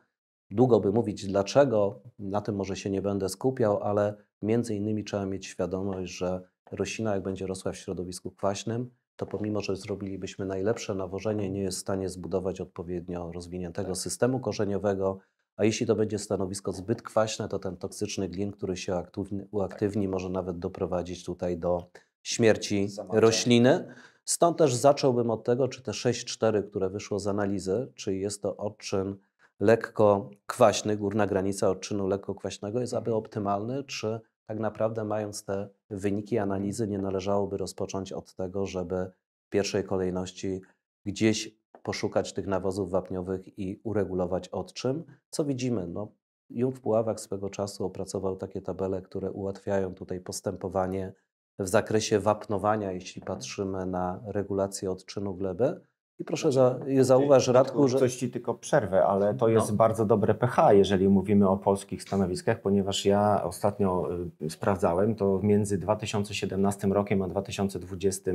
Długo by mówić dlaczego, na tym może się nie będę skupiał, ale między innymi trzeba mieć świadomość, że roślina jak będzie rosła w środowisku kwaśnym, to pomimo, że zrobilibyśmy najlepsze nawożenie, nie jest w stanie zbudować odpowiednio rozwiniętego tak. systemu korzeniowego, a jeśli to będzie stanowisko zbyt kwaśne, to ten toksyczny glin, który się tak. uaktywni, tak. może nawet doprowadzić tutaj do śmierci rośliny. Stąd też zacząłbym od tego, czy te 6-4, które wyszło z analizy, czy jest to odczyn lekko kwaśny, górna granica odczynu lekko kwaśnego jest aby mhm. optymalny, czy tak naprawdę mając te wyniki mhm. analizy, nie należałoby rozpocząć od tego, żeby w pierwszej kolejności gdzieś poszukać tych nawozów wapniowych i uregulować od czym. Co widzimy? No, Jung w Puławach swego czasu opracował takie tabele, które ułatwiają tutaj postępowanie w zakresie wapnowania, jeśli mhm. patrzymy
na regulację odczynu gleby.
I proszę za, zauważ, Radku, że... Coś
Ci tylko przerwę, ale to no. jest no. bardzo dobre pH, jeżeli mówimy o polskich stanowiskach, ponieważ ja ostatnio y, sprawdzałem, to między 2017 rokiem a 2020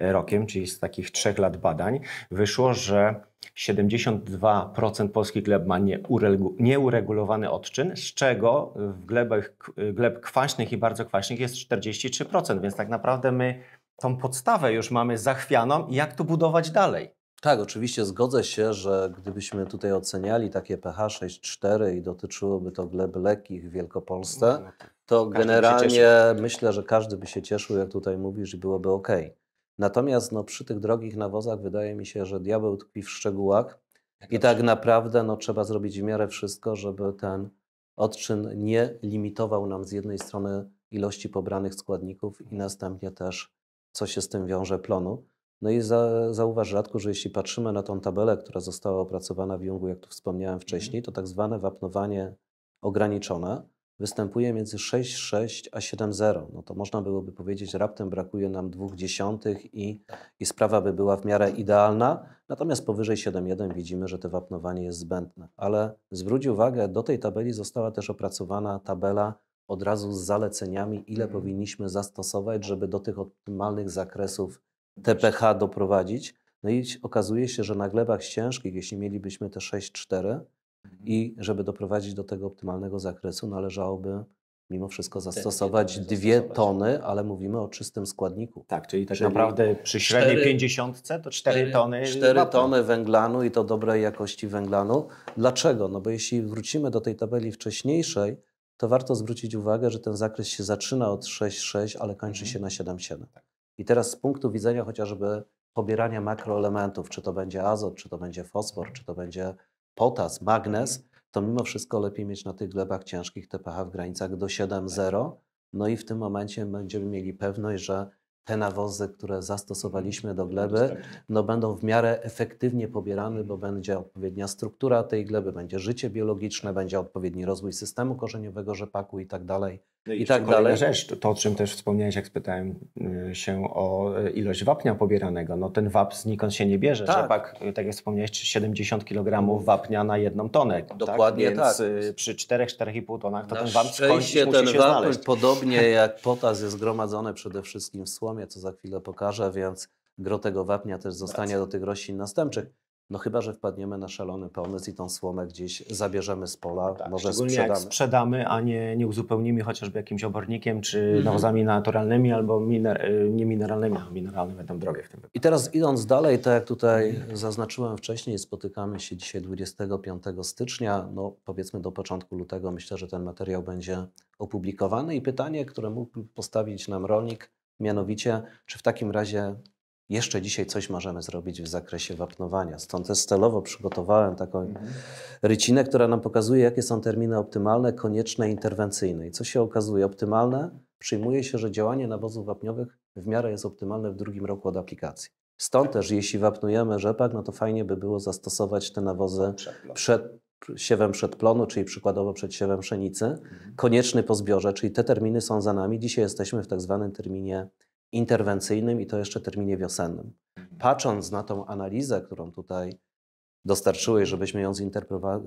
rokiem, czyli z takich trzech lat badań, wyszło, że 72% polskich gleb ma nieuregulowany odczyn, z czego w glebach, y, gleb kwaśnych i bardzo kwaśnych jest 43%, więc tak naprawdę my tą podstawę już mamy zachwianą i jak tu budować dalej.
Tak, oczywiście zgodzę się, że gdybyśmy tutaj oceniali takie pH 6,4 i dotyczyłoby to gleb lekkich w Wielkopolsce, no, no tak. to generalnie myślę, że każdy by się cieszył, jak tutaj mówisz, i byłoby ok. Natomiast no, przy tych drogich nawozach wydaje mi się, że diabeł tkwi w szczegółach i tak naprawdę no, trzeba zrobić w miarę wszystko, żeby ten odczyn nie limitował nam z jednej strony ilości pobranych składników i następnie też, co się z tym wiąże, plonu. No i za, zauważ rzadko, że jeśli patrzymy na tą tabelę, która została opracowana w Jungu, jak tu wspomniałem mhm. wcześniej, to tak zwane wapnowanie ograniczone występuje między 6,6 a 7,0. No to można byłoby powiedzieć, raptem brakuje nam dwóch dziesiątych i, tak. i sprawa by była w miarę idealna. Natomiast powyżej 7,1 widzimy, że to wapnowanie jest zbędne. Ale zwróć uwagę, do tej tabeli została też opracowana tabela od razu z zaleceniami, ile mhm. powinniśmy zastosować, żeby do tych optymalnych zakresów TPH doprowadzić. No i okazuje się, że na glebach ciężkich, jeśli mielibyśmy te 6-4 mhm. i żeby doprowadzić do tego optymalnego zakresu, należałoby mimo wszystko zastosować dwie tony, tony, ale mówimy o czystym składniku. Tak, czyli tak czyli naprawdę przy średniej 50 to 4 tony. 4 tony węglanu i to dobrej jakości węglanu. Dlaczego? No bo jeśli wrócimy do tej tabeli wcześniejszej, to warto zwrócić uwagę, że ten zakres się zaczyna od 6,6, ale kończy mhm. się na 7,7. I teraz z punktu widzenia chociażby pobierania makroelementów, czy to będzie azot, czy to będzie fosfor, czy to będzie potas, magnez, mhm. to mimo wszystko lepiej mieć na tych glebach ciężkich te pH w granicach do 7,0. Tak. No i w tym momencie będziemy mieli pewność, że te nawozy, które mhm. zastosowaliśmy do no, gleby, no będą w miarę efektywnie pobierane, bo mhm. będzie odpowiednia struktura tej gleby, będzie życie biologiczne, będzie odpowiedni rozwój systemu korzeniowego rzepaku i tak dalej. No i, I tak dalej. rzecz,
to o czym też wspomniałeś, jak spytałem y, się o y, ilość wapnia pobieranego. No ten wap znikąd się nie bierze. Tak. Rzepak, y, tak jak wspomniałeś, 70 kg wapnia na jedną tonę. Tak? Dokładnie tak. Więc tak. przy 4-4,5 tonach to na ten wap skończyć ten się wap, znaleźć.
Podobnie jak potas jest zgromadzony przede wszystkim w słomie, co za chwilę pokażę, więc gro tego wapnia też zostanie do tych roślin następczych. No chyba, że wpadniemy na szalony pomysł i tą słomę gdzieś zabierzemy z pola, no tak, może szczególnie sprzedamy. jak
sprzedamy, a nie, nie uzupełnimy chociażby jakimś obornikiem, czy mhm. nawozami naturalnymi, albo miner nie mineralnymi, a mineralne będą drogie w tym
wypadku. I teraz idąc dalej, tak jak tutaj zaznaczyłem wcześniej, spotykamy się dzisiaj 25 stycznia, no powiedzmy do początku lutego myślę, że ten materiał będzie opublikowany i pytanie, które mógł postawić nam rolnik, mianowicie czy w takim razie jeszcze dzisiaj coś możemy zrobić w zakresie wapnowania. Stąd też celowo przygotowałem taką mhm. rycinę, która nam pokazuje, jakie są terminy optymalne, konieczne, interwencyjne. I co się okazuje? Optymalne przyjmuje się, że działanie nawozów wapniowych w miarę jest optymalne w drugim roku od aplikacji. Stąd też, jeśli wapnujemy rzepak, no to fajnie by było zastosować te nawozy przed siewem przedplonu, czyli przykładowo przed siewem pszenicy, mhm. konieczny po zbiorze, czyli te terminy są za nami. Dzisiaj jesteśmy w tak zwanym terminie interwencyjnym i to jeszcze terminie wiosennym. Mhm. Patrząc na tą analizę, którą tutaj dostarczyłeś, żebyśmy ją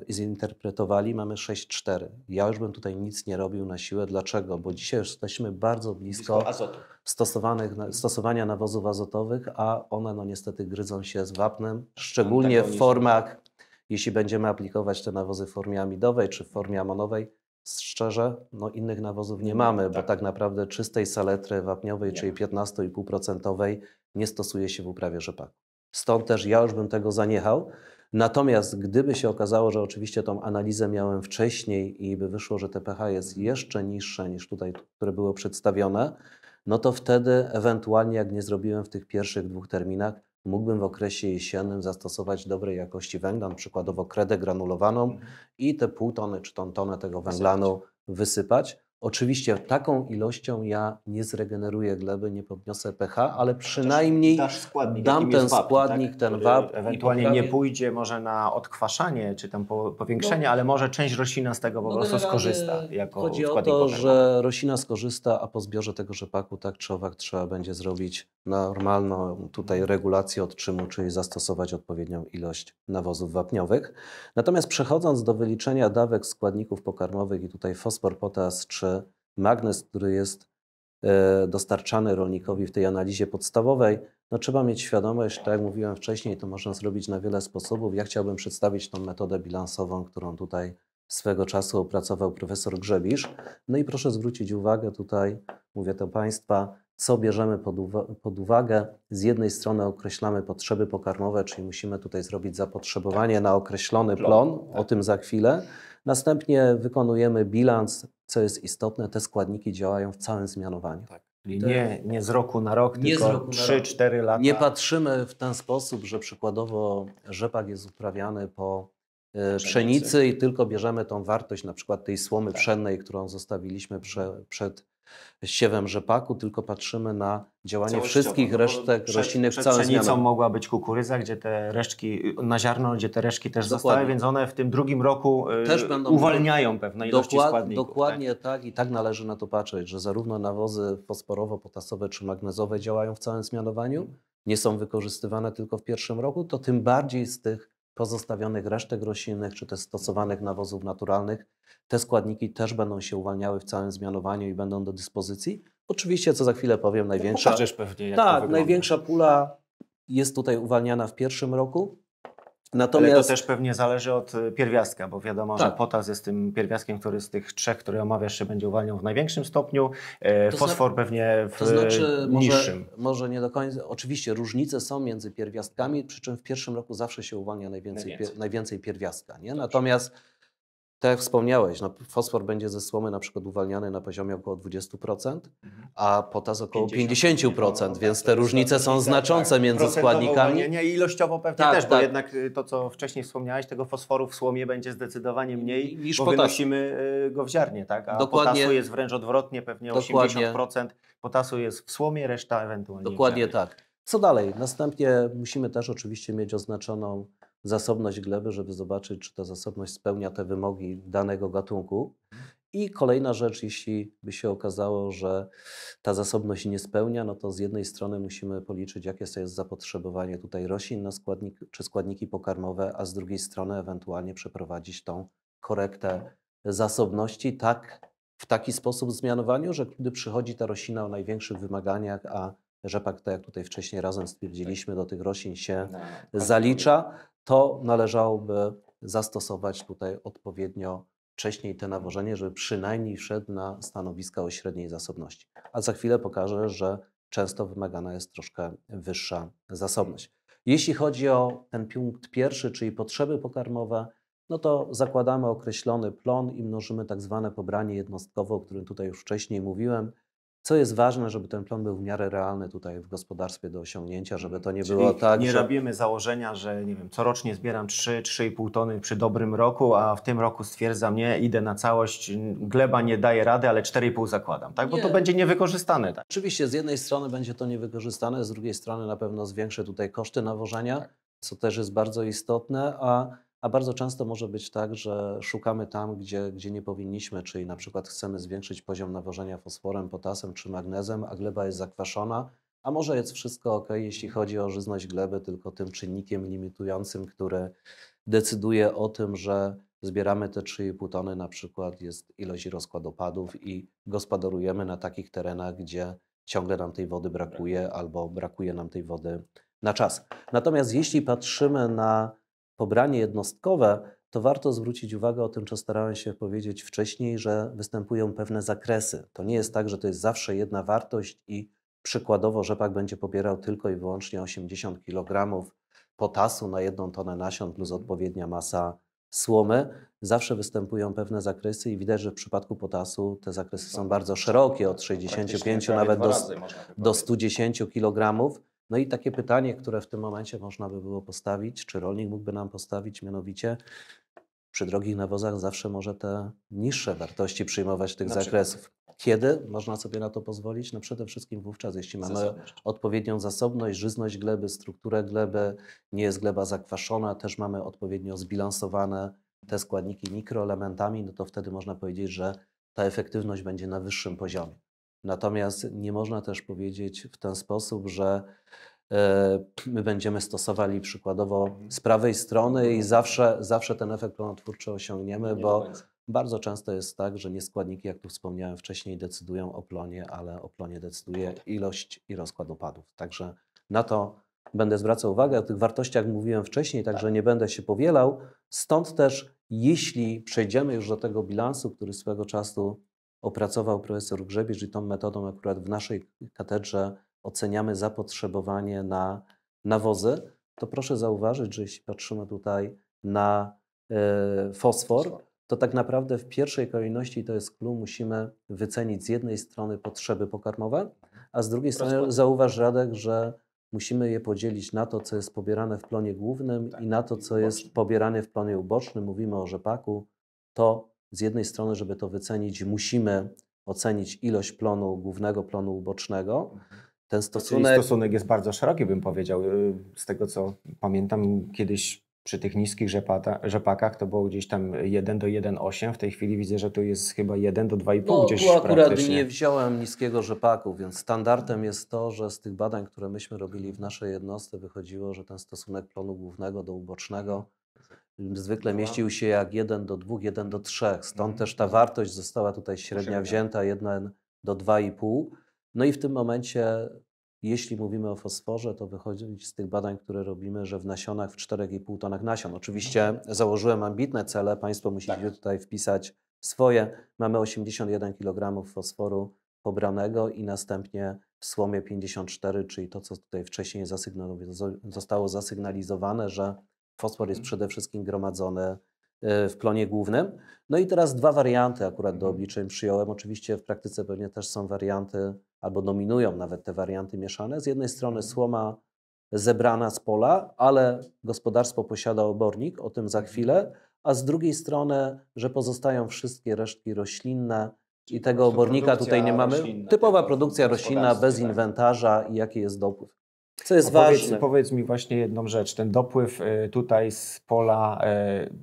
zinterpretowali, mamy 6-4. Ja już bym tutaj nic nie robił na siłę. Dlaczego? Bo dzisiaj już jesteśmy bardzo blisko, blisko stosowanych, mhm. stosowania nawozów azotowych, a one no niestety gryzą się z wapnem, szczególnie w formach, jeśli będziemy aplikować te nawozy w formie amidowej czy w formie amonowej, Szczerze, no innych nawozów nie no, mamy, tak. bo tak naprawdę czystej saletry wapniowej, nie. czyli 15,5% nie stosuje się w uprawie rzepaku. Stąd też ja już bym tego zaniechał. Natomiast gdyby się okazało, że oczywiście tą analizę miałem wcześniej i by wyszło, że TPH jest mhm. jeszcze niższe niż tutaj, które było przedstawione, no to wtedy ewentualnie, jak nie zrobiłem w tych pierwszych dwóch terminach, mógłbym w okresie jesiennym zastosować dobrej jakości węglan, przykładowo kredę granulowaną mhm. i te pół tony czy tą tonę tego węglanu wysypać Oczywiście taką ilością ja nie zregeneruję gleby, nie podniosę pH, ale przynajmniej składnik, dam ten tak? składnik, tak? ten wap. Ewentualnie nie
pójdzie może na odkwaszanie czy tam powiększenie, no, ale może część roślina z tego po no, prostu skorzysta. Jako chodzi o to, że roślina
skorzysta, a po zbiorze tego rzepaku tak czy owak trzeba będzie zrobić normalną tutaj regulację odczymu, czyli zastosować odpowiednią ilość nawozów wapniowych. Natomiast przechodząc do wyliczenia dawek składników pokarmowych i tutaj fosfor, potas czy że magnes, który jest e, dostarczany rolnikowi w tej analizie podstawowej, no trzeba mieć świadomość, tak jak mówiłem wcześniej, to można zrobić na wiele sposobów. Ja chciałbym przedstawić tą metodę bilansową, którą tutaj swego czasu opracował profesor Grzebisz. No i proszę zwrócić uwagę tutaj, mówię to Państwa, co bierzemy pod, uwa pod uwagę. Z jednej strony określamy potrzeby pokarmowe, czyli musimy tutaj zrobić zapotrzebowanie na określony plon, o tak. tym za chwilę. Następnie wykonujemy bilans co jest istotne, te składniki działają w całym zmianowaniu. Tak. Czyli nie, nie z roku na rok, nie tylko 3-4 lata. Nie patrzymy w ten sposób, że przykładowo rzepak jest uprawiany po e, pszenicy, pszenicy i tylko bierzemy tą wartość na przykład tej słomy tak. pszennej, którą zostawiliśmy prze, przed siewem rzepaku, tylko patrzymy na działanie wszystkich no resztek przed, roślinek przed w całym zmianą.
mogła być kukurydza, gdzie te resztki, y, na ziarno, gdzie te resztki też dokładnie. zostały, więc one w tym
drugim roku y, też będą uwalniają pewne ilości dokład, składników. Tak. Dokładnie tak? tak? i tak należy na to patrzeć, że zarówno nawozy fosforowo-potasowe czy magnezowe działają w całym zmianowaniu, nie są wykorzystywane tylko w pierwszym roku, to tym bardziej z tych pozostawionych resztek roślinnych czy też stosowanych nawozów naturalnych. Te składniki też będą się uwalniały w całym zmianowaniu i będą do dyspozycji. Oczywiście, co za chwilę powiem, największa. No pewnie, jak Ta największa pula jest tutaj uwalniana w pierwszym roku, Natomiast... Ale to też
pewnie zależy od y, pierwiastka, bo wiadomo, tak. że potas jest tym pierwiastkiem, który z tych trzech, które omawiasz, się będzie uwalniał w największym stopniu, e, to fosfor znaczy, pewnie w to znaczy, niższym.
Może, może, nie do końca. Oczywiście różnice są między pierwiastkami, przy czym w pierwszym roku zawsze się uwalnia najwięcej, najwięcej. Pier, najwięcej pierwiastka. Nie? Natomiast tak jak wspomniałeś, no, fosfor będzie ze słomy na przykład uwalniany na poziomie około 20%, mhm. a potas około 50%, 50% no, więc tak, te różnice znaczy, są znaczące tak, tak. między składnikami.
I ilościowo pewnie tak, też, tak. bo jednak y, to, co wcześniej wspomniałeś, tego fosforu w słomie będzie zdecydowanie mniej, niż bo wynosimy y, go w ziarnie. Tak? A Dokładnie. potasu jest wręcz odwrotnie, pewnie Dokładnie. 80% potasu jest w słomie, reszta ewentualnie Dokładnie tak. Co dalej?
Następnie musimy też oczywiście mieć oznaczoną zasobność gleby, żeby zobaczyć, czy ta zasobność spełnia te wymogi danego gatunku. I kolejna rzecz, jeśli by się okazało, że ta zasobność nie spełnia, no to z jednej strony musimy policzyć, jakie jest zapotrzebowanie tutaj roślin na składnik, czy składniki pokarmowe, a z drugiej strony ewentualnie przeprowadzić tą korektę zasobności tak, w taki sposób zmianowaniu, że gdy przychodzi ta roślina o największych wymaganiach, a rzepak, tak jak tutaj wcześniej razem stwierdziliśmy, do tych roślin się no, tak. zalicza, to należałoby zastosować tutaj odpowiednio wcześniej te nawożenie, żeby przynajmniej wszedł na stanowiska o średniej zasobności. A za chwilę pokażę, że często wymagana jest troszkę wyższa zasobność. Jeśli chodzi o ten punkt pierwszy, czyli potrzeby pokarmowe, no to zakładamy określony plon i mnożymy tak zwane pobranie jednostkowe, o którym tutaj już wcześniej mówiłem. Co jest ważne, żeby ten plan był w miarę realny tutaj w gospodarstwie do osiągnięcia, żeby to
nie Czyli było tak. Nie że... robimy założenia, że nie wiem, corocznie zbieram 3-3,5 tony przy dobrym roku, a w tym roku stwierdzam, nie, idę na całość, gleba nie daje rady, ale 4,5 zakładam, tak? Bo nie. to będzie niewykorzystane. Tak?
Oczywiście z jednej strony będzie to niewykorzystane, z drugiej strony na pewno zwiększy tutaj koszty nawożenia, tak. co też jest bardzo istotne, a a bardzo często może być tak, że szukamy tam, gdzie, gdzie nie powinniśmy, czyli na przykład chcemy zwiększyć poziom nawożenia fosforem, potasem czy magnezem, a gleba jest zakwaszona, a może jest wszystko ok, jeśli chodzi o żyzność gleby, tylko tym czynnikiem limitującym, który decyduje o tym, że zbieramy te 3,5 tony, na przykład jest ilość rozkładopadów i gospodarujemy na takich terenach, gdzie ciągle nam tej wody brakuje albo brakuje nam tej wody na czas. Natomiast jeśli patrzymy na pobranie jednostkowe, to warto zwrócić uwagę, o tym co starałem się powiedzieć wcześniej, że występują pewne zakresy. To nie jest tak, że to jest zawsze jedna wartość i przykładowo rzepak będzie pobierał tylko i wyłącznie 80 kg potasu na jedną tonę nasion plus odpowiednia masa słomy. Zawsze występują pewne zakresy i widać, że w przypadku potasu te zakresy są no, bardzo szerokie, od 65 no, nawet do, do 110 kg. No i takie pytanie, które w tym momencie można by było postawić, czy rolnik mógłby nam postawić, mianowicie przy drogich nawozach zawsze może te niższe wartości przyjmować tych zakresów. Kiedy można sobie na to pozwolić? No przede wszystkim wówczas, jeśli mamy zasobność. odpowiednią zasobność, żyzność gleby, strukturę gleby, nie jest gleba zakwaszona, też mamy odpowiednio zbilansowane te składniki mikroelementami, no to wtedy można powiedzieć, że ta efektywność będzie na wyższym poziomie. Natomiast nie można też powiedzieć w ten sposób, że e, my będziemy stosowali przykładowo mhm. z prawej strony i mhm. zawsze, zawsze ten efekt plonotwórczy osiągniemy, bo bardzo często jest tak, że nie składniki, jak tu wspomniałem wcześniej, decydują o plonie, ale o plonie decyduje tak. ilość i rozkład opadów. Także na to będę zwracał uwagę. O tych wartościach mówiłem wcześniej, tak. także nie będę się powielał. Stąd też, jeśli przejdziemy już do tego bilansu, który swego czasu opracował profesor Grzebisz i tą metodą akurat w naszej katedrze oceniamy zapotrzebowanie na nawozy, to proszę zauważyć, że jeśli patrzymy tutaj na y, fosfor, to tak naprawdę w pierwszej kolejności, to jest clue, musimy wycenić z jednej strony potrzeby pokarmowe, mhm. a z drugiej strony zauważ Radek, że musimy je podzielić na to, co jest pobierane w plonie głównym tak, i na to, co jest pobierane w plonie ubocznym. Mówimy o rzepaku, to z jednej strony, żeby to wycenić, musimy ocenić ilość
plonu głównego, plonu ubocznego. Mhm. Ten stosunek... Czyli stosunek jest bardzo szeroki, bym powiedział. Y, z tego, co pamiętam, kiedyś przy tych niskich rzepata, rzepakach to było gdzieś tam 1 do 1,8. W tej chwili widzę, że tu jest chyba 1 do 2,5 no, gdzieś tu akurat nie
wziąłem niskiego rzepaku, więc standardem jest to, że z tych badań, które myśmy robili w naszej jednostce wychodziło, że ten stosunek plonu głównego do ubocznego zwykle mieścił się jak 1 do 2, 1 do 3. Stąd mhm. też ta wartość została tutaj średnia wzięta, 1 do 2,5. No i w tym momencie, jeśli mówimy o fosforze, to wychodzi z tych badań, które robimy, że w nasionach w 4,5 tonach nasion. Oczywiście mhm. założyłem ambitne cele, Państwo musicie tak. tutaj wpisać swoje. Mamy 81 kg fosforu pobranego i następnie w słomie 54, czyli to, co tutaj wcześniej zostało zasygnalizowane, że Fosfor jest mm. przede wszystkim gromadzony e, w plonie głównym. No i teraz dwa warianty akurat do mm-hmm. obliczeń przyjąłem. Oczywiście w praktyce pewnie też są warianty, albo dominują nawet te warianty mieszane. Z jednej strony mm-hmm. słoma zebrana z pola, ale gospodarstwo posiada obornik, o tym za mm-hmm. chwilę, a z drugiej strony, że pozostają wszystkie resztki roślinne i tego obornika tutaj nie mamy. Typowa produkcja roślinna tak. bez inwentarza i jaki jest dopływ.
Co jest ważne? Powiedz mi właśnie jedną rzecz. Ten dopływ y, tutaj z pola y,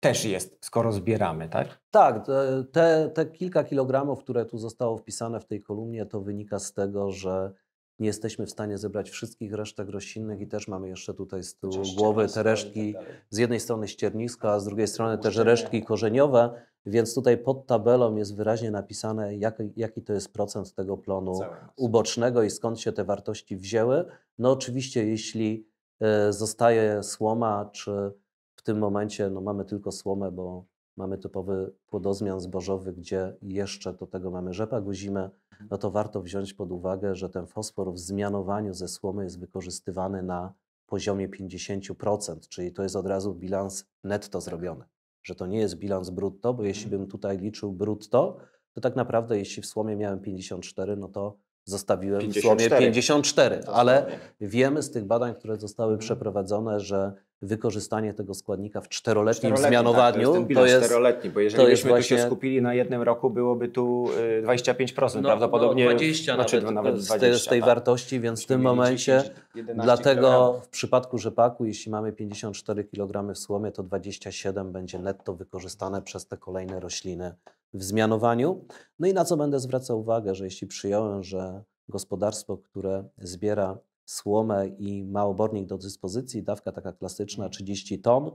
też jest, skoro zbieramy, tak? Tak,
te, te kilka kilogramów, które tu zostało wpisane w tej kolumnie, to wynika z tego, że nie jesteśmy w stanie zebrać wszystkich resztek roślinnych i też mamy jeszcze tutaj z tyłu głowy te tak resztki, z jednej strony ściernisko, a z drugiej strony też resztki korzeniowe, więc tutaj pod tabelą jest wyraźnie napisane, jaki, jaki to jest procent tego plonu ubocznego i skąd się te wartości wzięły. No oczywiście, jeśli e, zostaje słoma, czy w tym momencie no, mamy tylko słomę, bo mamy typowy płodozmian zbożowy, gdzie jeszcze do tego mamy rzepak, guzimy, no to warto wziąć pod uwagę, że ten fosfor w zmianowaniu ze słomy jest wykorzystywany na poziomie 50%, czyli to jest od razu bilans netto zrobiony, że to nie jest bilans brutto, bo jeśli mhm. bym tutaj liczył brutto, to tak naprawdę jeśli w słomie miałem 54, no to zostawiłem 54. w słomie 54, ale wiemy z tych badań, które zostały mhm. przeprowadzone, że wykorzystanie tego składnika w czteroletnim, zmianowaniu. Tak, to jest, to jest czteroletni, bo jeżeli to byśmy właśnie... tu się
skupili na jednym roku, byłoby tu 25% y, no, prawdopodobnie. No 20 znaczy, nawet, nawet 20, z tej tak? wartości, więc w tym momencie 10, dlatego
w przypadku rzepaku, jeśli mamy 54 kg w słomie, to 27 będzie netto wykorzystane przez te kolejne rośliny w zmianowaniu. No i na co będę zwracał uwagę, że jeśli przyjąłem, że gospodarstwo, które zbiera słomę i małobornik do dyspozycji, dawka taka klasyczna 30 mhm. ton.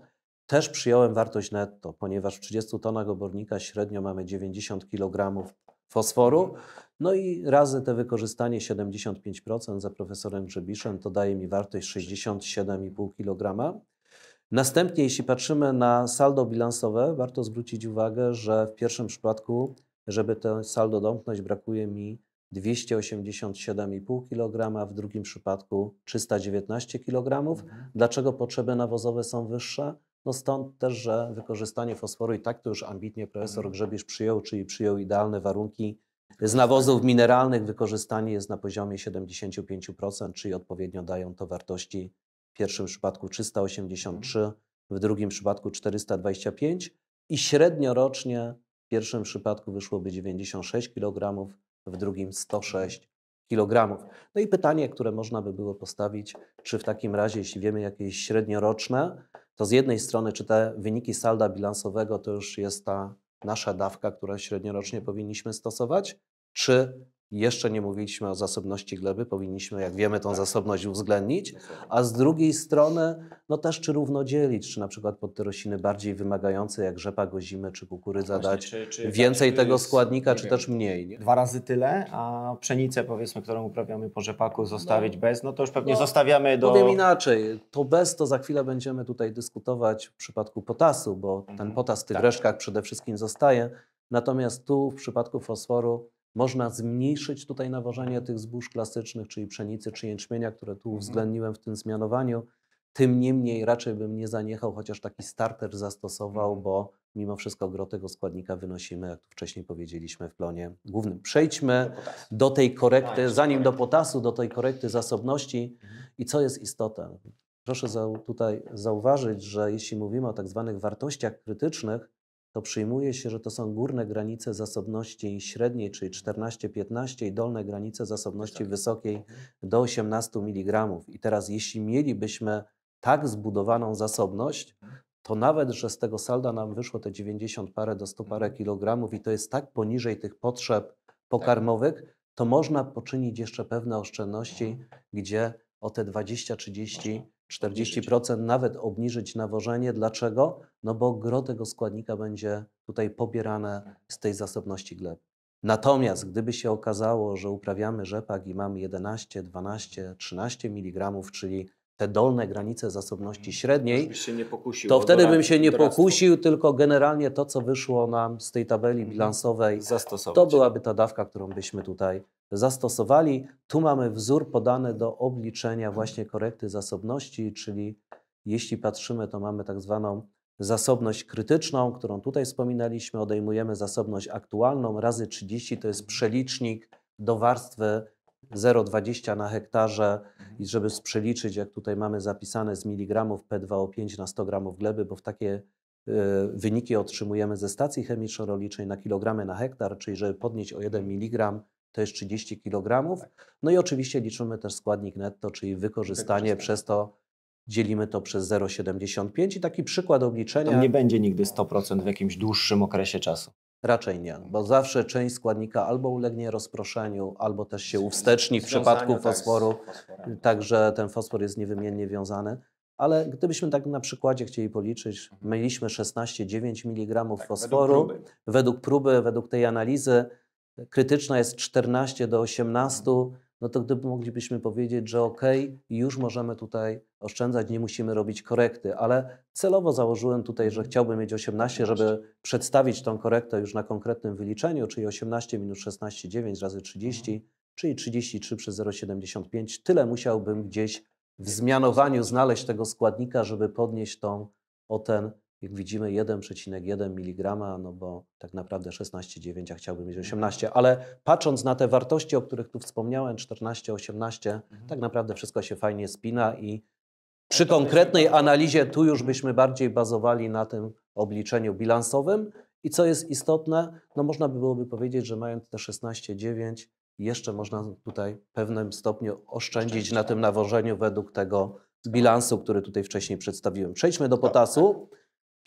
Też przyjąłem wartość netto, ponieważ w 30 tonach obornika średnio mamy 90 kg fosforu. Mhm. No i razy te wykorzystanie 75% za profesorem Grzebiszem to daje mi wartość 67,5 kg. Następnie, jeśli patrzymy na saldo bilansowe, warto zwrócić uwagę, że w pierwszym przypadku, żeby to saldo domknąć, brakuje mi 287,5 kg, w drugim przypadku 319 kg. Mhm. Dlaczego potrzeby nawozowe są wyższe? No stąd też, że wykorzystanie fosforu i tak to już ambitnie profesor mhm. Grzebisz przyjął, czyli przyjął idealne warunki z nawozów mineralnych, wykorzystanie jest na poziomie 75%, czyli odpowiednio dają to wartości w pierwszym przypadku 383, mhm. w drugim przypadku 425 i średnio rocznie w pierwszym przypadku wyszłoby 96 kg, w drugim 106 kg. No i pytanie, które można by było postawić, czy w takim razie, jeśli wiemy jakieś średnioroczne, to z jednej strony, czy te wyniki salda bilansowego to już jest ta nasza dawka, którą średniorocznie powinniśmy stosować, czy jeszcze nie mówiliśmy o zasobności gleby, powinniśmy, jak wiemy, tą tak. zasobność uwzględnić, tak, a z drugiej strony no też czy równo dzielić, czy na przykład pod te rośliny bardziej wymagające, jak rzepa, gozimy czy kukurydza Właśnie, dać czy, czy tak, więcej tego jest, składnika, czy wiem, też mniej. Nie? Dwa
razy tyle, a pszenicę powiedzmy, którą uprawiamy po rzepaku zostawić no, bez, no to już pewnie no, zostawiamy do... Powiem
inaczej, to bez to za chwilę będziemy tutaj dyskutować w przypadku potasu, bo mhm, ten potas w tych tak. reszkach przede wszystkim zostaje, natomiast tu w przypadku fosforu można zmniejszyć tutaj nawożenie tych zbóż klasycznych, czyli pszenicy czy jęczmienia, które tu mhm. uwzględniłem w tym zmianowaniu. Tym niemniej raczej bym nie zaniechał, chociaż taki starter zastosował, mhm. bo mimo wszystko gro tego składnika wynosimy, jak tu wcześniej powiedzieliśmy, w plonie głównym. Przejdźmy do tej korekty, zanim do potasu, do tej korekty mhm. zasobności. I co jest istotne? Proszę tutaj zauważyć, że jeśli mówimy o tak zwanych wartościach krytycznych, to przyjmuje się, że to są górne granice zasobności średniej, czyli 14-15 i dolne granice zasobności tak. wysokiej mhm. do 18 mg. I teraz jeśli mielibyśmy tak zbudowaną zasobność, mhm. to nawet, że z tego salda nam wyszło te 90 parę do 100 parę mhm. kilogramów i to jest tak poniżej tych potrzeb tak. pokarmowych, to można poczynić jeszcze pewne oszczędności, gdzie o te 20-30 40% nawet obniżyć nawożenie. Dlaczego? No bo gro tego składnika będzie tutaj pobierane tak. z tej zasobności gleb. Natomiast gdyby się okazało, że uprawiamy rzepak i mamy 11, 12, 13 mg, czyli te dolne granice zasobności mm. średniej, pokusił, to wtedy bym się nie pokusił, tylko generalnie to, co wyszło nam z tej tabeli mhm. bilansowej, Zastosować. to byłaby ta dawka, którą byśmy tutaj zastosowali. Tu mamy wzór podany do obliczenia właśnie korekty zasobności, czyli jeśli patrzymy, to mamy tak zwaną zasobność krytyczną, którą tutaj wspominaliśmy, odejmujemy zasobność aktualną razy 30, to jest mhm. przelicznik do warstwy 0,20 na hektarze mhm. i żeby przeliczyć, jak tutaj mamy zapisane z miligramów P2O5 na 100 gramów gleby, bo w takie e, wyniki otrzymujemy ze stacji chemiczno-rolniczej na kilogramy na hektar, czyli żeby podnieść o 1 mhm. miligram, to jest 30 kg. Tak. No i oczywiście liczymy też składnik netto, czyli wykorzystanie przez to dzielimy to przez 0,75 i taki przykład obliczenia. To nie będzie nigdy 100%
w jakimś dłuższym okresie czasu.
Raczej nie, bo zawsze część składnika albo ulegnie rozproszeniu, albo też się uwsteczni w przypadku tak, fosforu, także ten fosfor jest niewymiennie wiązany. Ale gdybyśmy tak na przykładzie chcieli policzyć, mhm. mieliśmy 16,9 mg tak, fosforu. Według próby. według próby, według tej analizy krytyczna jest 14 do 18 no to gdyby moglibyśmy powiedzieć, że ok, już możemy tutaj oszczędzać, nie musimy robić korekty, ale celowo założyłem tutaj, że mhm. chciałbym mieć 18, żeby przedstawić tą korektę już na konkretnym wyliczeniu, czyli 18 minus 16, 9 razy 30, mhm. czyli 33 przez 0,75. Tyle musiałbym gdzieś w zmianowaniu znaleźć tego składnika, żeby podnieść tą o ten jak widzimy 1,1 mg, no bo tak naprawdę 16,9, a chciałbym mieć 18, mhm. ale patrząc na te wartości, o których tu wspomniałem, 14, 18, mhm. tak naprawdę wszystko się fajnie spina i no przy konkretnej analizie tu już mhm. byśmy bardziej bazowali na tym obliczeniu bilansowym i co jest istotne, no można by byłoby powiedzieć, że mając te 16,9 jeszcze można tutaj w pewnym stopniu oszczędzić na tym tak. nawożeniu według tego tak. bilansu, który tutaj wcześniej przedstawiłem. Przejdźmy do potasu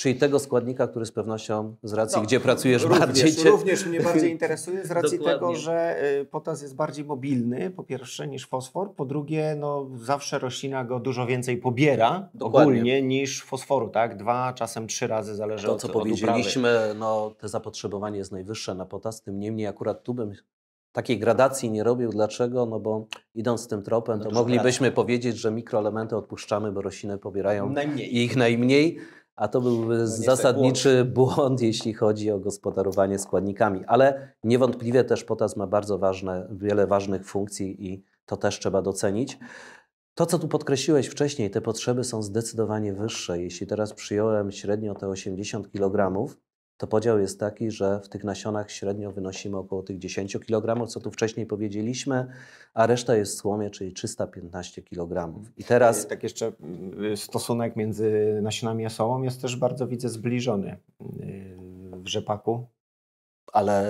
czyli tego składnika, który z pewnością z racji, no, gdzie pracujesz również, bardziej... Cię... Również mnie bardziej interesuje z racji tego, że
y, potas jest bardziej mobilny, po pierwsze, niż fosfor, po drugie, no zawsze roślina go dużo więcej pobiera Dokładnie. ogólnie niż fosforu, tak? Dwa, czasem trzy razy zależy to, od To, co powiedzieliśmy,
no te zapotrzebowanie jest najwyższe na potas, tym niemniej akurat tu bym takiej gradacji nie robił. Dlaczego? No bo idąc tym tropem, no to moglibyśmy powiedzieć, że mikroelementy odpuszczamy, bo rośliny pobierają najmniej. ich najmniej a to byłby no zasadniczy błąd. błąd, jeśli chodzi o gospodarowanie składnikami. Ale niewątpliwie też potas ma bardzo ważne, wiele ważnych funkcji i to też trzeba docenić. To, co tu podkreśliłeś wcześniej, te potrzeby są zdecydowanie wyższe. Jeśli teraz przyjąłem średnio te 80 kg, to podział jest taki, że w tych nasionach średnio wynosimy około tych 10 kg, co tu wcześniej powiedzieliśmy, a reszta jest w słomie, czyli 315 kg. I
teraz... E, tak jeszcze mm, y, stosunek między nasionami a słomą jest też bardzo, widzę, zbliżony y, w rzepaku. Ale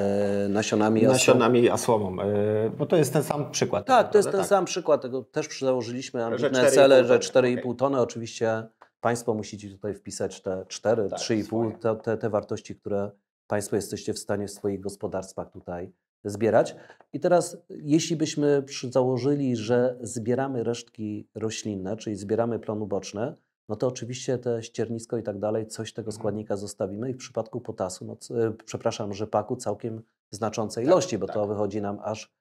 nasionami, nasionami a słomą. E, bo to jest ten sam przykład. Tak, to jest ten tak?
sam przykład. Tego też przyłożyliśmy ambitne że cele, że 4,5 okay. tony oczywiście Państwo musicie tutaj wpisać te 4, tak, 3,5, te, te wartości, które Państwo jesteście w stanie w swoich gospodarstwach tutaj zbierać. I teraz, jeśli byśmy założyli, że zbieramy resztki roślinne, czyli zbieramy plon uboczny, no to oczywiście te ściernisko i tak dalej, coś tego mhm. składnika zostawimy i w przypadku potasu, no, e, przepraszam, rzepaku całkiem znaczącej tak, ilości, bo tak. to wychodzi nam aż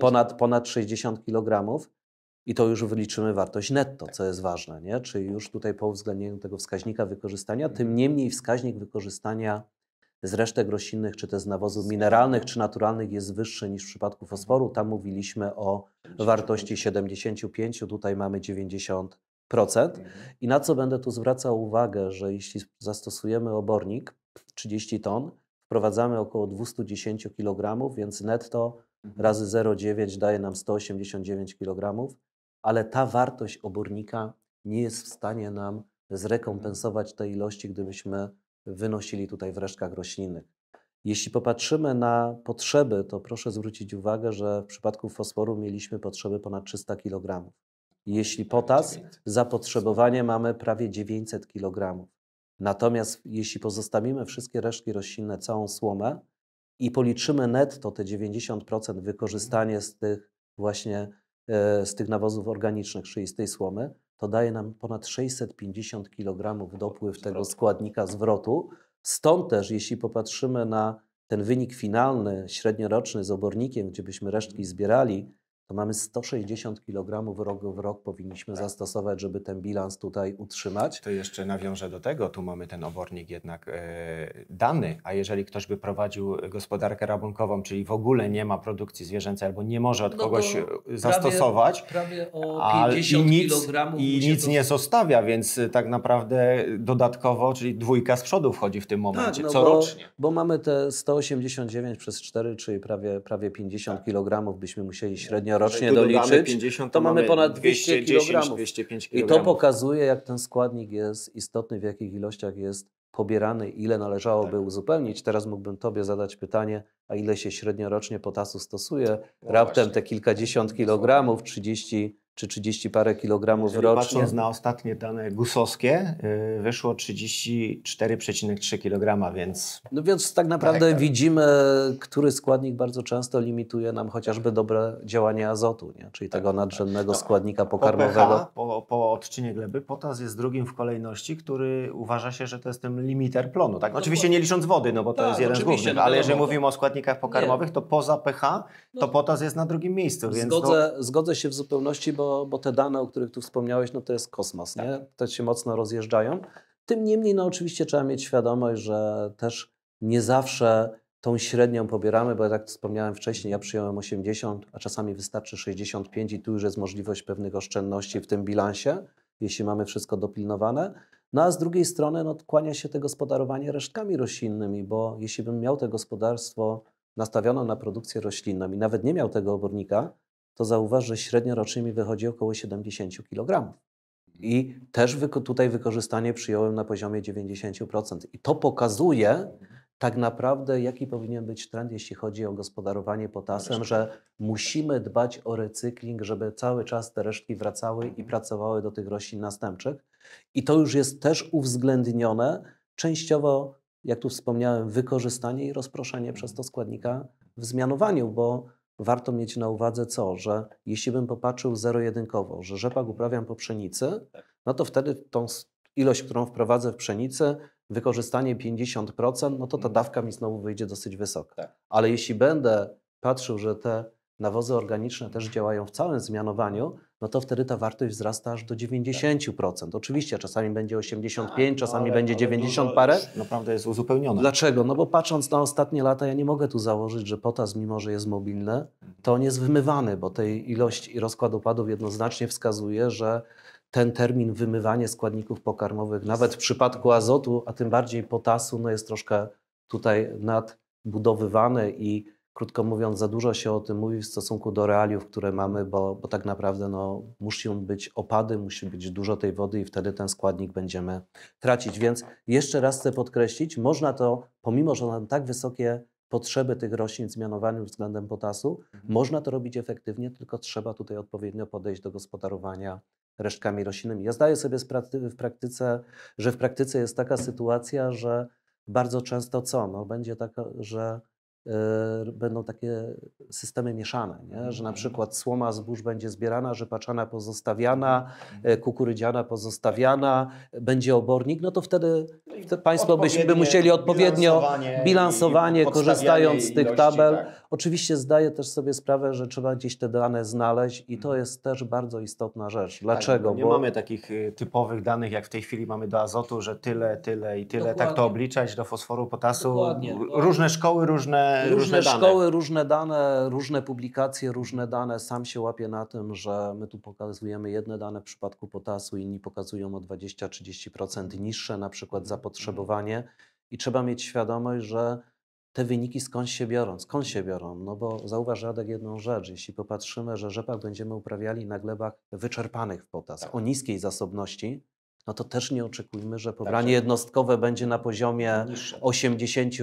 ponad, ponad 60 kg. I to już wyliczymy wartość netto, tak. co jest ważne, nie? czyli już tutaj po uwzględnieniu tego wskaźnika wykorzystania, tym mhm. niemniej wskaźnik wykorzystania z resztek roślinnych, czy też z nawozów mineralnych, czy naturalnych jest wyższy niż w przypadku mhm. fosforu. Tam mówiliśmy o wartości 75, tutaj mamy 90%. I na co będę tu zwracał uwagę, że jeśli zastosujemy obornik 30 ton, wprowadzamy około 210 kg, więc netto mhm. razy 0,9 daje nam 189 kg ale ta wartość obornika nie jest w stanie nam mhm. zrekompensować tej ilości, gdybyśmy wynosili tutaj w resztkach roślinnych. Jeśli popatrzymy na potrzeby, to proszę zwrócić uwagę, że w przypadku fosforu mieliśmy potrzeby ponad 300 kg. Jeśli potas, zapotrzebowanie mamy prawie 900 kg. Natomiast jeśli pozostawimy wszystkie resztki roślinne, całą słomę i policzymy netto te 90% mhm. wykorzystanie z tych właśnie E, z tych nawozów organicznych, czyli z tej słomy, to daje nam ponad 650 kg dopływ tego składnika zwrotu. Stąd też, jeśli popatrzymy na ten wynik finalny, średnioroczny z obornikiem, gdzie byśmy resztki zbierali, to mamy 160 kg rok w rok powinniśmy tak. zastosować, żeby
ten bilans tutaj utrzymać. To jeszcze nawiążę do tego, tu mamy ten obornik jednak e, dany, a jeżeli ktoś by prowadził gospodarkę rabunkową, czyli w ogóle nie ma produkcji zwierzęcej albo nie może od no kogoś e, zastosować, prawie, prawie o 50 a, i nic, i nic to... nie zostawia, więc e, tak naprawdę dodatkowo, czyli dwójka z przodu wchodzi w tym tak, momencie, tak, no corocznie.
Bo, bo, mamy te 189 przez 4, czyli prawie, prawie 50 tak. kg byśmy musieli średnio rocznie doliczyć, 50, to, to mamy ponad 200 kg. I to pokazuje, jak ten składnik jest istotny, w jakich ilościach jest pobierany, ile należałoby tak. uzupełnić. Teraz mógłbym Tobie zadać pytanie, a ile się średnio rocznie potasu stosuje? No Raptem właśnie.
te kilkadziesiąt kilogramów, 30 czy 30 parę kilogramów Jeżeli rocznie. Patrząc na ostatnie dane gusowskie, y, wyszło 34,3 kg, więc. No więc tak naprawdę tak, widzimy,
który składnik bardzo często
limituje nam chociażby
dobre działanie azotu, nie? czyli tak, tego tak. nadrzędnego tak. składnika pokarmowego. Po, pH,
po, po odczynie gleby potas jest drugim w kolejności, który uważa się, że to jest ten limiter plonu. Tak? No oczywiście nie licząc wody, no bo to tak, jest jeden z głównych, no ale jeżeli mówimy o składnikach pokarmowych, nie. to poza pH no. to no. potas jest na drugim miejscu. Zgodzę,
to... zgodzę się w zupełności, bo bo, bo te dane, o których tu wspomniałeś, no to jest kosmos, tak. nie? Te się mocno rozjeżdżają. Tym niemniej, no oczywiście trzeba mieć świadomość, że też nie zawsze tą średnią pobieramy, bo jak wspomniałem wcześniej, ja przyjąłem 80, a czasami wystarczy 65 i tu już jest możliwość pewnych oszczędności w tym bilansie, jeśli mamy wszystko dopilnowane. No a z drugiej strony no, kłania się te gospodarowanie resztkami roślinnymi, bo jeśli bym miał to gospodarstwo nastawione na produkcję roślinną i nawet nie miał tego obornika, to zauważ, że średnio rocznie mi wychodzi około 70 kg. I też tutaj wykorzystanie przyjąłem na poziomie 90%. I to pokazuje tak naprawdę, jaki powinien być trend, jeśli chodzi o gospodarowanie potasem, że musimy dbać o recykling, żeby cały czas te resztki wracały i mhm. pracowały do tych roślin następczych. I to już jest też uwzględnione częściowo, jak tu wspomniałem, wykorzystanie i rozproszenie przez to składnika w zmianowaniu, bo warto mieć na uwadze co, że jeśli bym popatrzył zero-jedynkowo, że rzepak uprawiam po pszenicy, tak. no to wtedy tą ilość, którą wprowadzę w pszenicy, wykorzystanie 50%, no to ta mhm. dawka mi znowu wyjdzie dosyć wysoka. Tak. Ale jeśli będę patrzył, że te nawozy organiczne też działają w całym zmianowaniu, no to wtedy ta wartość wzrasta aż do 90%. Tak. Oczywiście czasami będzie 85, tak, no czasami ale, będzie 90 dużo, parę. Naprawdę no jest uzupełnione. Dlaczego? No bo patrząc na ostatnie lata, ja nie mogę tu założyć, że potas, mimo że jest mobilny, to on jest wymywany, bo tej ilość i rozkład opadów jednoznacznie wskazuje, że ten termin wymywanie składników pokarmowych, nawet w przypadku azotu, a tym bardziej potasu, no jest troszkę tutaj nadbudowywany i krótko mówiąc, za dużo się o tym mówi w stosunku do realiów, które mamy, bo, bo tak naprawdę no, muszą być opady, musi być dużo tej wody i wtedy ten składnik będziemy tracić. Więc jeszcze raz chcę podkreślić, można to, pomimo że mamy tak wysokie potrzeby tych roślin zmianowanych względem potasu, mhm. można to robić efektywnie, tylko trzeba tutaj odpowiednio podejść do gospodarowania resztkami roślinnymi. Ja zdaję sobie z w praktyce, że w praktyce jest taka sytuacja, że bardzo często co? No, będzie tak, że E, będą takie systemy mieszane, nie? Mhm. że na przykład słoma zbóż będzie zbierana, rzepaczana pozostawiana, mhm. e, kukurydziana pozostawiana, będzie obornik, no to wtedy no państwo byśmy by musieli odpowiednio bilansowanie, bilansowanie korzystając z tych tabel. Tak? Oczywiście zdaję też sobie sprawę, że trzeba gdzieś te dane
znaleźć i to mhm. jest też bardzo istotna rzecz. Tak, Dlaczego? Tak, nie Bo... mamy takich y, typowych danych, jak w tej chwili mamy do azotu, że tyle, tyle i tyle, Dokładnie. tak to obliczać do fosforu, potasu. Dokładnie. Różne szkoły, różne, różne, różne dane.
szkoły, różne dane, różne publikacje, różne dane. Sam się łapię na tym, że my tu pokazujemy jedne dane w przypadku potasu, inni pokazują o 20-30% niższe na przykład mhm. zapotrzebowanie i trzeba mieć świadomość, że te wyniki skąd się biorą? Skąd się biorą? No bo zauważ Radek jedną rzecz. Jeśli popatrzymy, że rzepak będziemy uprawiali na glebach wyczerpanych w potas, tak. o niskiej zasobności, no to też nie oczekujmy, że tak, pobranie tak, jednostkowe będzie na poziomie niższe. 80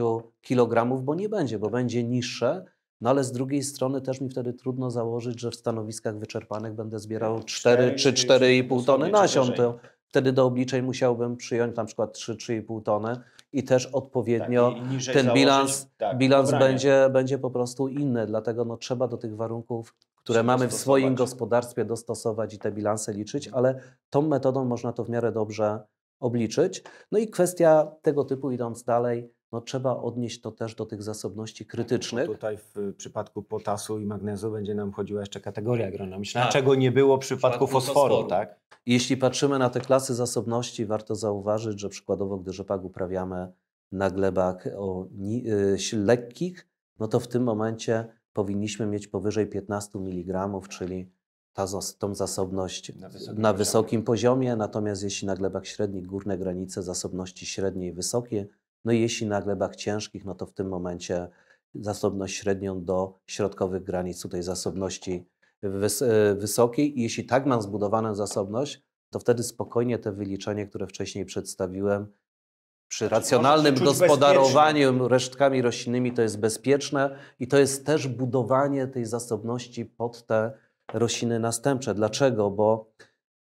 kg, bo nie będzie, bo będzie niższe. No ale z drugiej strony też mi wtedy trudno założyć, że w stanowiskach wyczerpanych będę zbierał 4, 4 czy 4,5 tony nasion. To wtedy do obliczeń musiałbym przyjąć na przykład 3, 3,5 tony i też odpowiednio tak, i ten bilans, tak, bilans będzie, będzie po prostu inny. Dlatego no, trzeba do tych warunków które mamy w swoim gospodarstwie dostosować i te bilanse liczyć, ale tą metodą można to w miarę dobrze obliczyć. No i kwestia tego typu, idąc dalej, no
trzeba odnieść to też do tych
zasobności tak, krytycznych.
tutaj w y, przypadku potasu i magnezu będzie nam chodziła jeszcze kategoria agronomiczna, tak. czego nie było w przypadku, w przypadku fosforu, fosforu, tak?
Jeśli patrzymy na te klasy zasobności, warto zauważyć, że przykładowo, gdy rzepak uprawiamy na glebach o y, lekkich, no to w tym momencie powinniśmy mieć powyżej 15 mg, czyli ta, tą zasobność na wysokim, na wysokim poziomie. poziomie. Natomiast jeśli na glebach średnich górne granice zasobności średniej wysokie, no i jeśli na glebach ciężkich, no to w tym momencie zasobność średnią do środkowych granic tutaj zasobności wys e, wysokiej. I jeśli tak mam zbudowaną zasobność, to wtedy spokojnie te wyliczenie, które wcześniej przedstawiłem, przy znaczy, racjonalnym gospodarowaniu resztkami roślinnymi to jest bezpieczne i to jest też budowanie tej zasobności pod te rośliny następcze. Dlaczego? Bo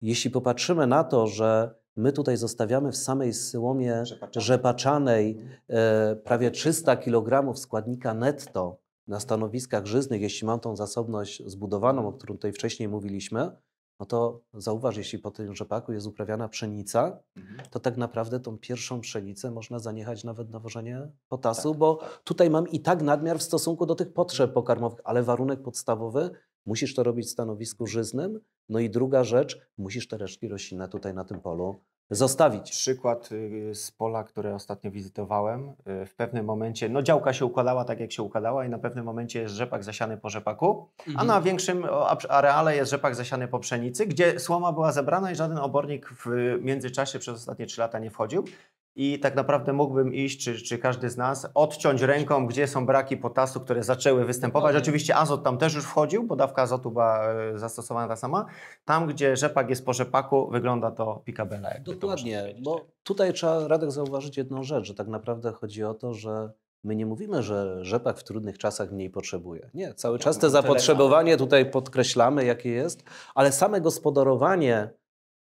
jeśli popatrzymy na to, że My tutaj zostawiamy w samej syłomie rzepaczanej, rzepaczanej e, prawie 300 kg składnika netto na stanowiskach żyznych, jeśli mam tą zasobność zbudowaną, o którą tutaj wcześniej mówiliśmy, no to zauważ, jeśli po tym rzepaku jest uprawiana pszenica, mhm. to tak naprawdę tą pierwszą pszenicę można zaniechać nawet nawożenie potasu, tak, bo tak. tutaj mam i tak nadmiar w stosunku do tych potrzeb pokarmowych, ale warunek podstawowy Musisz to robić w stanowisku żyznym. No i druga rzecz, musisz te resztki roślinne tutaj
na tym polu zostawić. Przykład y, z pola, które ostatnio wizytowałem. Y, w pewnym momencie, no działka się układała tak, jak się układała i na pewnym momencie jest rzepak zasiany po rzepaku, mhm. a na większym areale jest rzepak zasiany po pszenicy, gdzie słoma była zebrana i żaden obornik w międzyczasie przez ostatnie trzy lata nie wchodził i tak naprawdę mógłbym iść, czy, czy każdy z nas, odciąć ręką, gdzie są braki potasu, które zaczęły występować. Oczywiście azot tam też już wchodził, bo dawka azotu była e, zastosowana ta sama. Tam, gdzie rzepak jest po rzepaku, wygląda to pikabela.
Dokładnie, to bo tutaj trzeba, Radek, zauważyć jedną rzecz, że tak naprawdę chodzi o to, że My nie mówimy, że rzepak w trudnych czasach mniej potrzebuje. Nie, cały czas to zapotrzebowanie tutaj podkreślamy, jakie jest, ale same gospodarowanie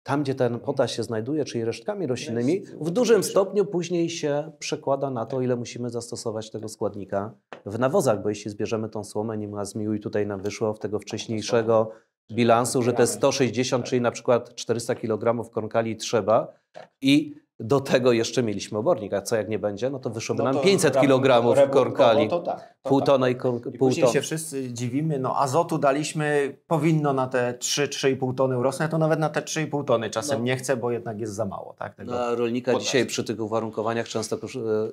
tam, gdzie ten potas się znajduje, czyli resztkami roślinnymi, w dużym stopniu później się przekłada na to, ile musimy zastosować tego składnika w nawozach, bo jeśli zbierzemy tą słomę, nie ma zmiłuj, tutaj nam wyszło w tego wcześniejszego tak, bilansu, że te 160, czyli na przykład 400 kg konkali trzeba i do tego jeszcze mieliśmy obornik, a co jak nie będzie, no to wyszło no nam 500 kg korkali, to tak, to tak. pół tony i, ko- I pół ton. się
wszyscy dziwimy, no azotu daliśmy, powinno na te 3-3,5 tony urosnąć, to nawet na te 3,5 tony czasem no. nie chcę, bo jednak jest za mało. Tak, tego
no, rolnika podać. dzisiaj przy tych uwarunkowaniach często e,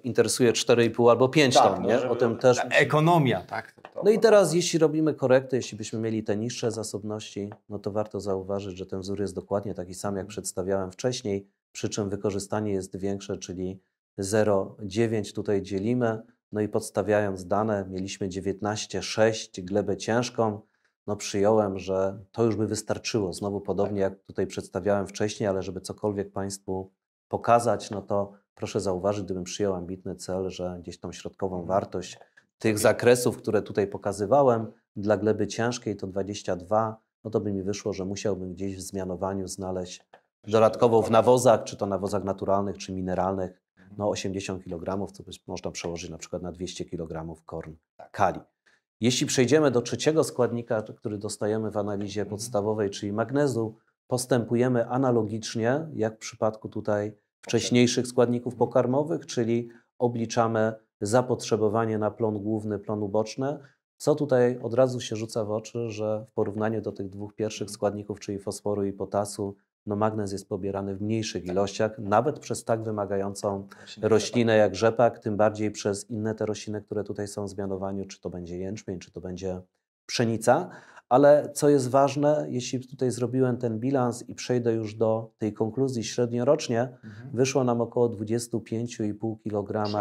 interesuje 4,5 albo 5 tak, ton, no, nie? o tym też... Ekonomia, tak. No i teraz jeśli robimy korekty, jeśli byśmy mieli te niższe zasobności, no to warto zauważyć, że ten wzór jest dokładnie taki sam, jak przedstawiałem wcześniej przy czym wykorzystanie jest większe, czyli 0,9 tutaj dzielimy, no i podstawiając dane, mieliśmy 19,6 glebę ciężką, no przyjąłem, że to już by wystarczyło. Znowu podobnie tak. jak tutaj przedstawiałem wcześniej, ale żeby cokolwiek Państwu pokazać, no to proszę zauważyć, gdybym przyjął ambitny cel, że gdzieś tą środkową mhm. wartość tych zakresów, które tutaj pokazywałem, dla gleby ciężkiej to 22, no to by mi wyszło, że musiałbym gdzieś w zmianowaniu znaleźć Dodatkowo w nawozach, czy to nawozach naturalnych, czy mineralnych, no 80 kg, co można przełożyć na przykład na 200 kg korn kali. Jeśli przejdziemy do trzeciego składnika, który dostajemy w analizie mhm. podstawowej, czyli magnezu, postępujemy analogicznie jak w przypadku tutaj wcześniejszych składników mhm. pokarmowych, czyli obliczamy zapotrzebowanie na plon główny, plon uboczny, co tutaj od razu się rzuca w oczy, że w porównaniu do tych dwóch pierwszych mhm. składników, czyli fosforu i potasu, no magnez jest pobierany w mniejszych tak. ilościach, nawet przez tak wymagającą roślinę jak rzepak, tym bardziej przez inne te rośliny, które tutaj są w zmianowaniu, czy to będzie jęczmień, czy to będzie pszenica. Ale co jest ważne, jeśli tutaj zrobiłem ten bilans i przejdę już do tej konkluzji, średniorocznie mhm. wyszło nam około 25,5 kg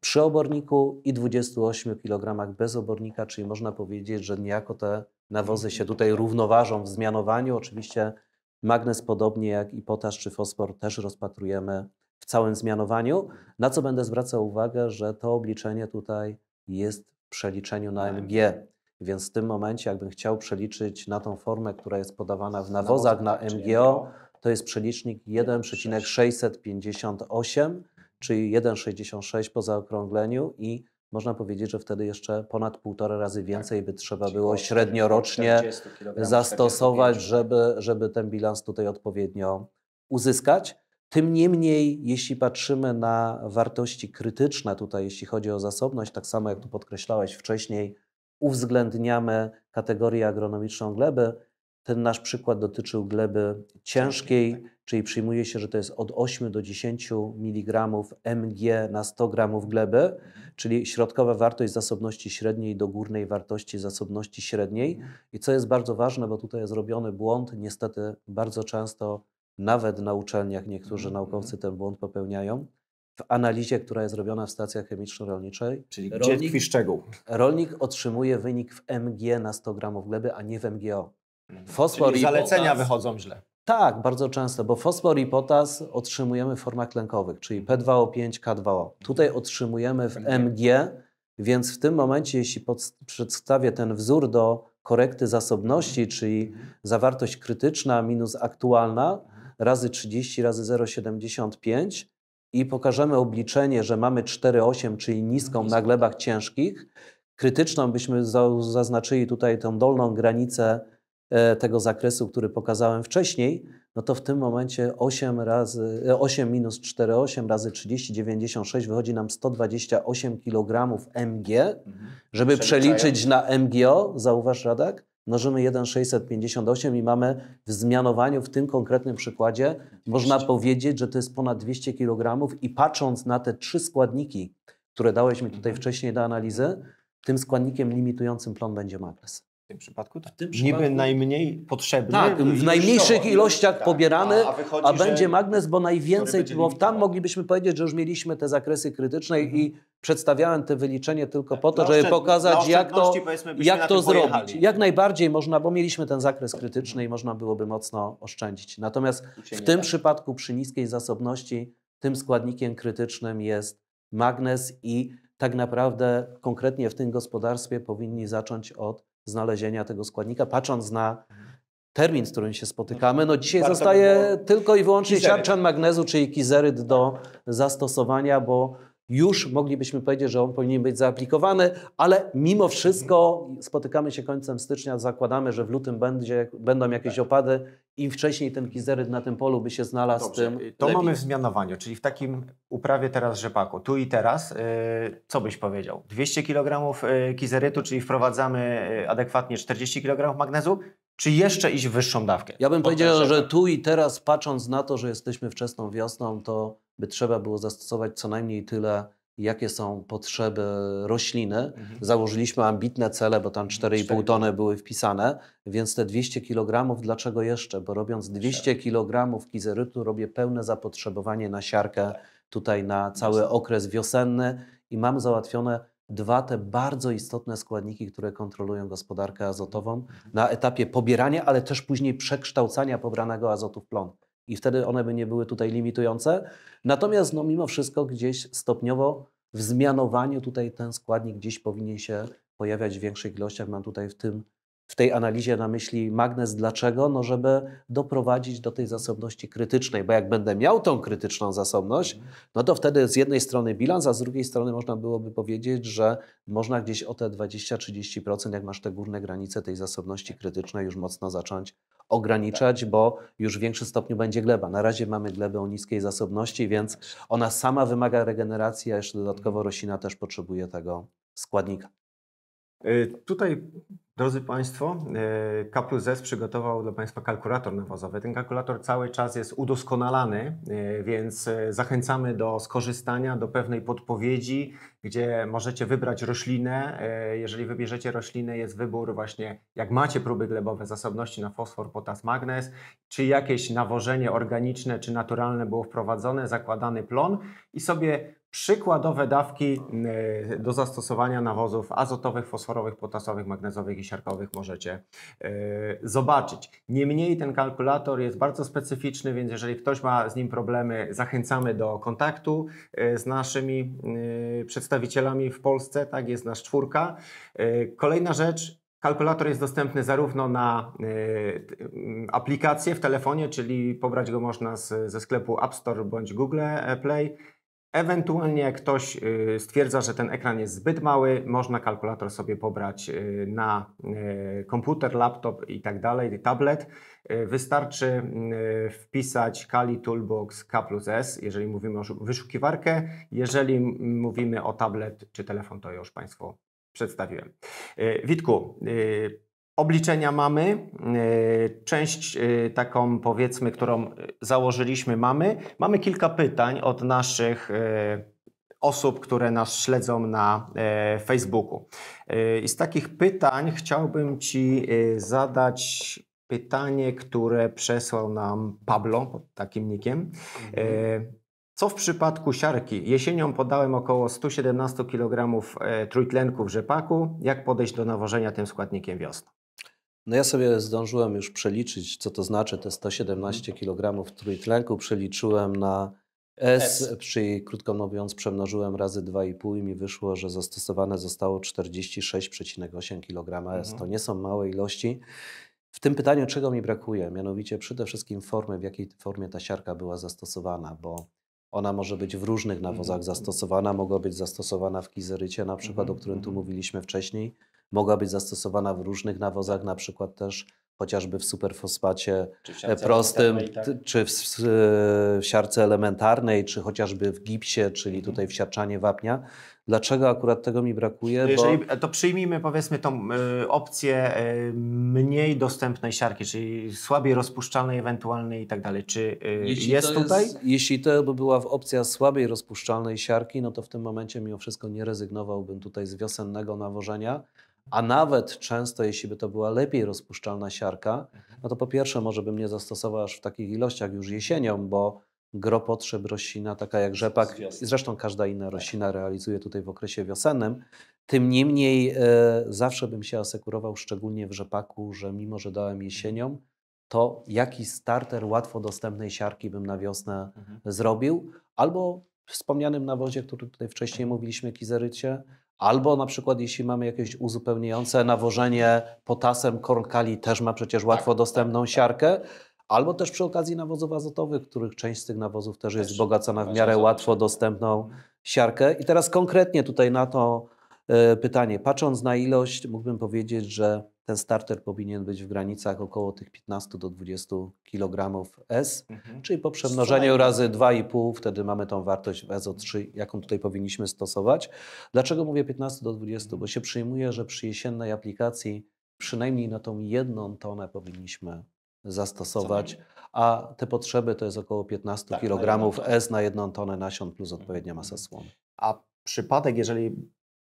przy oborniku i 28 kg bez obornika, czyli można powiedzieć, że niejako te nawozy się tutaj równoważą w zmianowaniu. Oczywiście Magnez, podobnie jak i potasz czy fosfor, też rozpatrujemy w całym zmianowaniu. Na co będę zwracał uwagę, że to obliczenie tutaj jest w przeliczeniu na Mg, Więc w tym momencie, jakbym chciał przeliczyć na tą formę, która jest podawana w nawozach na MGO, to jest przelicznik 1,658, czyli 1,66 po zaokrągleniu i można powiedzieć, że wtedy jeszcze ponad półtora razy tak. więcej tak. by trzeba Czyli było średniorocznie zastosować, żeby, żeby ten bilans tutaj odpowiednio uzyskać. Tym niemniej, jeśli patrzymy na wartości krytyczne tutaj, jeśli chodzi o zasobność, tak samo jak tu podkreślałeś wcześniej, uwzględniamy kategorię agronomiczną gleby, ten nasz przykład dotyczył gleby ciężkiej, tak. czyli przyjmuje się, że to jest od 8 do 10 mg Mg na 100 g gleby, mhm. czyli środkowa wartość zasobności średniej do górnej wartości zasobności średniej. Mhm. I co jest bardzo ważne, bo tutaj jest robiony błąd, niestety bardzo często nawet na uczelniach niektórzy mhm, naukowcy ten błąd popełniają, w analizie, która jest robiona w stacjach chemiczno-rolniczej. Czyli rolnik, gdzie tkwi szczegół? Rolnik otrzymuje wynik w Mg na 100 gramów gleby, a nie w MGO.
Mhm. Fosfor Czyli i zalecenia potas, wychodzą źle.
Tak, bardzo często, bo fosfor i potas otrzymujemy w formach lękowych, czyli P2O5, K2O. Tutaj otrzymujemy w MG, więc w tym momencie, jeśli przedstawię ten wzór do korekty zasobności, mhm. czyli zawartość krytyczna minus aktualna, mhm. razy 30 razy 0,75 i pokażemy obliczenie, że mamy 4,8, czyli no, niską na glebach tak. ciężkich. Krytyczną byśmy zaznaczyli tutaj tą dolną granicę E, tego zakresu, który pokazałem wcześniej, no to w tym momencie 8, razy, 8 e, minus 4, 8 razy 30, 96 wychodzi nam 128 kg MG. Żeby przeliczyć na MGO, zauważ Radak, mnożymy 1,658 i mamy w zmianowaniu w tym konkretnym przykładzie, 200. można powiedzieć, że to jest ponad 200 kg i patrząc na te trzy składniki, które dałeś mi tutaj mhm. wcześniej do analizy, tym składnikiem limitującym plon będzie magnes. W
tym przypadku tak. W tym przypadku... Niby najmniej potrzebny. Tak, w najmniejszych ilościach tak. pobierany, a, a, wychodzi, a będzie
magnes, bo najwięcej, bo tam moglibyśmy powiedzieć, że już mieliśmy te zakresy krytyczne mhm. i przedstawiałem te wyliczenie tylko tak, po to, żeby pokazać, jak to, jak to zrobić. Jak najbardziej można, bo mieliśmy ten zakres krytyczny i można byłoby mocno oszczędzić. Natomiast w tym przypadku przy niskiej zasobności tym składnikiem krytycznym jest magnes i tak naprawdę konkretnie w tym gospodarstwie powinni zacząć od znalezienia tego składnika, patrząc na mhm. termin, z którym się spotykamy. No, no dzisiaj Bardzo zostaje tylko i wyłącznie siarczan magnezu, czyli kizeryt do zastosowania, bo już moglibyśmy powiedzieć, że on powinien być zaaplikowany, ale mimo wszystko spotykamy się końcem stycznia, zakładamy, że w lutym będzie, będą jakieś tak. opady. i wcześniej ten kizeryt na tym polu by się
znalazł, Dobrze. tym. To lepiej. mamy w zmianowaniu, czyli w takim uprawie teraz rzepaku, tu i teraz, y, co byś powiedział? 200 kg y, kizerytu, czyli wprowadzamy y, adekwatnie 40 kg magnezu, czy jeszcze iść wyższą dawkę? Ja bym powiedział, że tu i teraz, patrząc na
to, że jesteśmy wczesną wiosną, to by trzeba było zastosować co najmniej tyle, jakie są potrzeby rośliny. Mhm. Założyliśmy ambitne cele, bo tam 4,5 tony były wpisane, więc te 200 kg, dlaczego jeszcze? Bo robiąc 200 kg kizerytu, robię pełne zapotrzebowanie na siarkę tak. tutaj na cały okres wiosenny i mam załatwione dwa te bardzo istotne składniki, które kontrolują gospodarkę azotową mhm. na etapie pobierania, ale też później przekształcania pobranego azotu w plon. I wtedy one by nie były tutaj limitujące. Natomiast no, mimo wszystko gdzieś stopniowo w zmianowaniu tutaj ten składnik gdzieś powinien się pojawiać w większych ilościach. Mam tutaj w tym w tej analizie na myśli magnes. Dlaczego? No, żeby doprowadzić do tej zasobności krytycznej, bo jak będę miał tą krytyczną zasobność, mhm. no to wtedy z jednej strony bilans, a z drugiej strony można byłoby powiedzieć, że można gdzieś o te 20-30%, jak masz te górne granice tej zasobności krytycznej, już mocno zacząć ograniczać, bo już w większym stopniu będzie gleba. Na razie mamy glebę o niskiej zasobności, więc ona sama wymaga regeneracji, a jeszcze dodatkowo mhm. roślina
też potrzebuje tego składnika. Y, tutaj Drodzy Państwo, e, K+S przygotował dla Państwa kalkulator nawozowy. Ten kalkulator cały czas jest udoskonalany, e, więc e, zachęcamy do skorzystania, do pewnej podpowiedzi, gdzie możecie wybrać roślinę. Jeżeli wybierzecie roślinę, jest wybór właśnie, jak macie próby glebowe zasobności na fosfor, potas, magnez, czy jakieś nawożenie organiczne, czy naturalne było wprowadzone, zakładany plon i sobie przykładowe dawki e, do zastosowania nawozów azotowych, fosforowych, potasowych, magnezowych i siarkowych możecie e, zobaczyć. Niemniej ten kalkulator jest bardzo specyficzny, więc jeżeli ktoś ma z nim problemy, zachęcamy do kontaktu e, z naszymi przedstawicielami w Polsce, tak jest nasz czwórka. Kolejna rzecz, Kalkulator jest dostępny zarówno na mm, aplikację w telefonie, czyli pobrać go można z, ze sklepu App Store bądź Google Play, Ewentualnie jak ktoś y, stwierdza, że ten ekran jest zbyt mały, można kalkulator sobie pobrać y, na y, komputer, laptop i tak dalej, tablet. Wystarczy wpisać Kali Toolbox K plus S, jeżeli mówimy o wyszukiwarkę. Jeżeli mówimy o tablet czy telefon, to już Państwu przedstawiłem. Witku, Obliczenia mamy, e, część e, taką powiedzmy, którą założyliśmy mamy. Mamy kilka pytań od naszych e, osób, które nas śledzą na Facebooku. I z takich pytań chciałbym Ci zadać pytanie, które przesłał nam Pablo pod takim nikiem. Co w przypadku siarki? Jesienią podałem około 117 kg trójtlenku w rzepaku. Jak podejść do nawożenia tym składnikiem wiosną?
No ja sobie zdążyłem już przeliczyć, co to znaczy te 117 mhm. kg trójtlenku. Przeliczyłem na S, S, czyli krótko mówiąc przemnożyłem razy 2,5 i mi wyszło, że zastosowane zostało 46,8 kg S. Mhm. To nie są małe ilości. W tym pytaniu czego mi brakuje? Mianowicie przede wszystkim formy, w jakiej formie ta siarka była zastosowana, bo ona może być w różnych nawozach mhm. zastosowana, mogła być zastosowana w kizerycie na przykład, o którym tu mówiliśmy wcześniej mogła być zastosowana w różnych nawozach, na przykład też chociażby w superfosfacie czy w e, prostym, tak? czy w, e, w, siarce elementarnej, czy chociażby w gipsie, czyli mhm. tutaj w siarczanie wapnia. Dlaczego akurat tego mi brakuje? To jeżeli, bo...
E, to przyjmijmy powiedzmy tą y, opcję y, mniej dostępnej siarki, czyli słabiej rozpuszczalnej ewentualnej i tak dalej. Czy y, jeśli jest tutaj? Jest,
jeśli to by była opcja słabiej rozpuszczalnej siarki, no to w tym momencie mimo wszystko nie rezygnowałbym tutaj z wiosennego nawożenia, a nawet często, jeśli by to była lepiej rozpuszczalna siarka, mhm. no to po pierwsze może bym nie zastosował aż w takich ilościach już jesienią, bo gro potrzeb roślina, taka jak rzepak, zresztą każda inna tak. roślina realizuje tutaj w okresie wiosennym. Tym niemniej e, zawsze bym się asekurował, szczególnie w rzepaku, że mimo, że dałem mhm. jesienią, to jakiś starter łatwo dostępnej siarki bym na wiosnę mhm. zrobił, albo w wspomnianym nawozie, który tutaj wcześniej tak. mówiliśmy, kizerycie, Albo na przykład, jeśli mamy jakieś uzupełniające nawożenie potasem, kornkali też ma przecież tak, łatwo tak, dostępną tak. siarkę. Albo też przy okazji nawozów azotowych, których część z tych nawozów też jest wzbogacona w miarę łatwo dostępną siarkę. I teraz konkretnie tutaj na to e, pytanie. Patrząc na ilość, mógłbym powiedzieć, że ten starter powinien być w granicach około tych 15 do 20 kg S, mhm. czyli po przemnożeniu razy 2,5 wtedy mamy tą wartość w SO3, jaką tutaj powinniśmy stosować. Dlaczego mówię 15 do 20? Bo mhm. się przyjmuje, że przy jesiennej aplikacji przynajmniej na tą jedną tonę powinniśmy zastosować, a te potrzeby to jest około
15 tak, kg S na jedną tonę nasion plus odpowiednia masa mhm. słony. A przypadek, jeżeli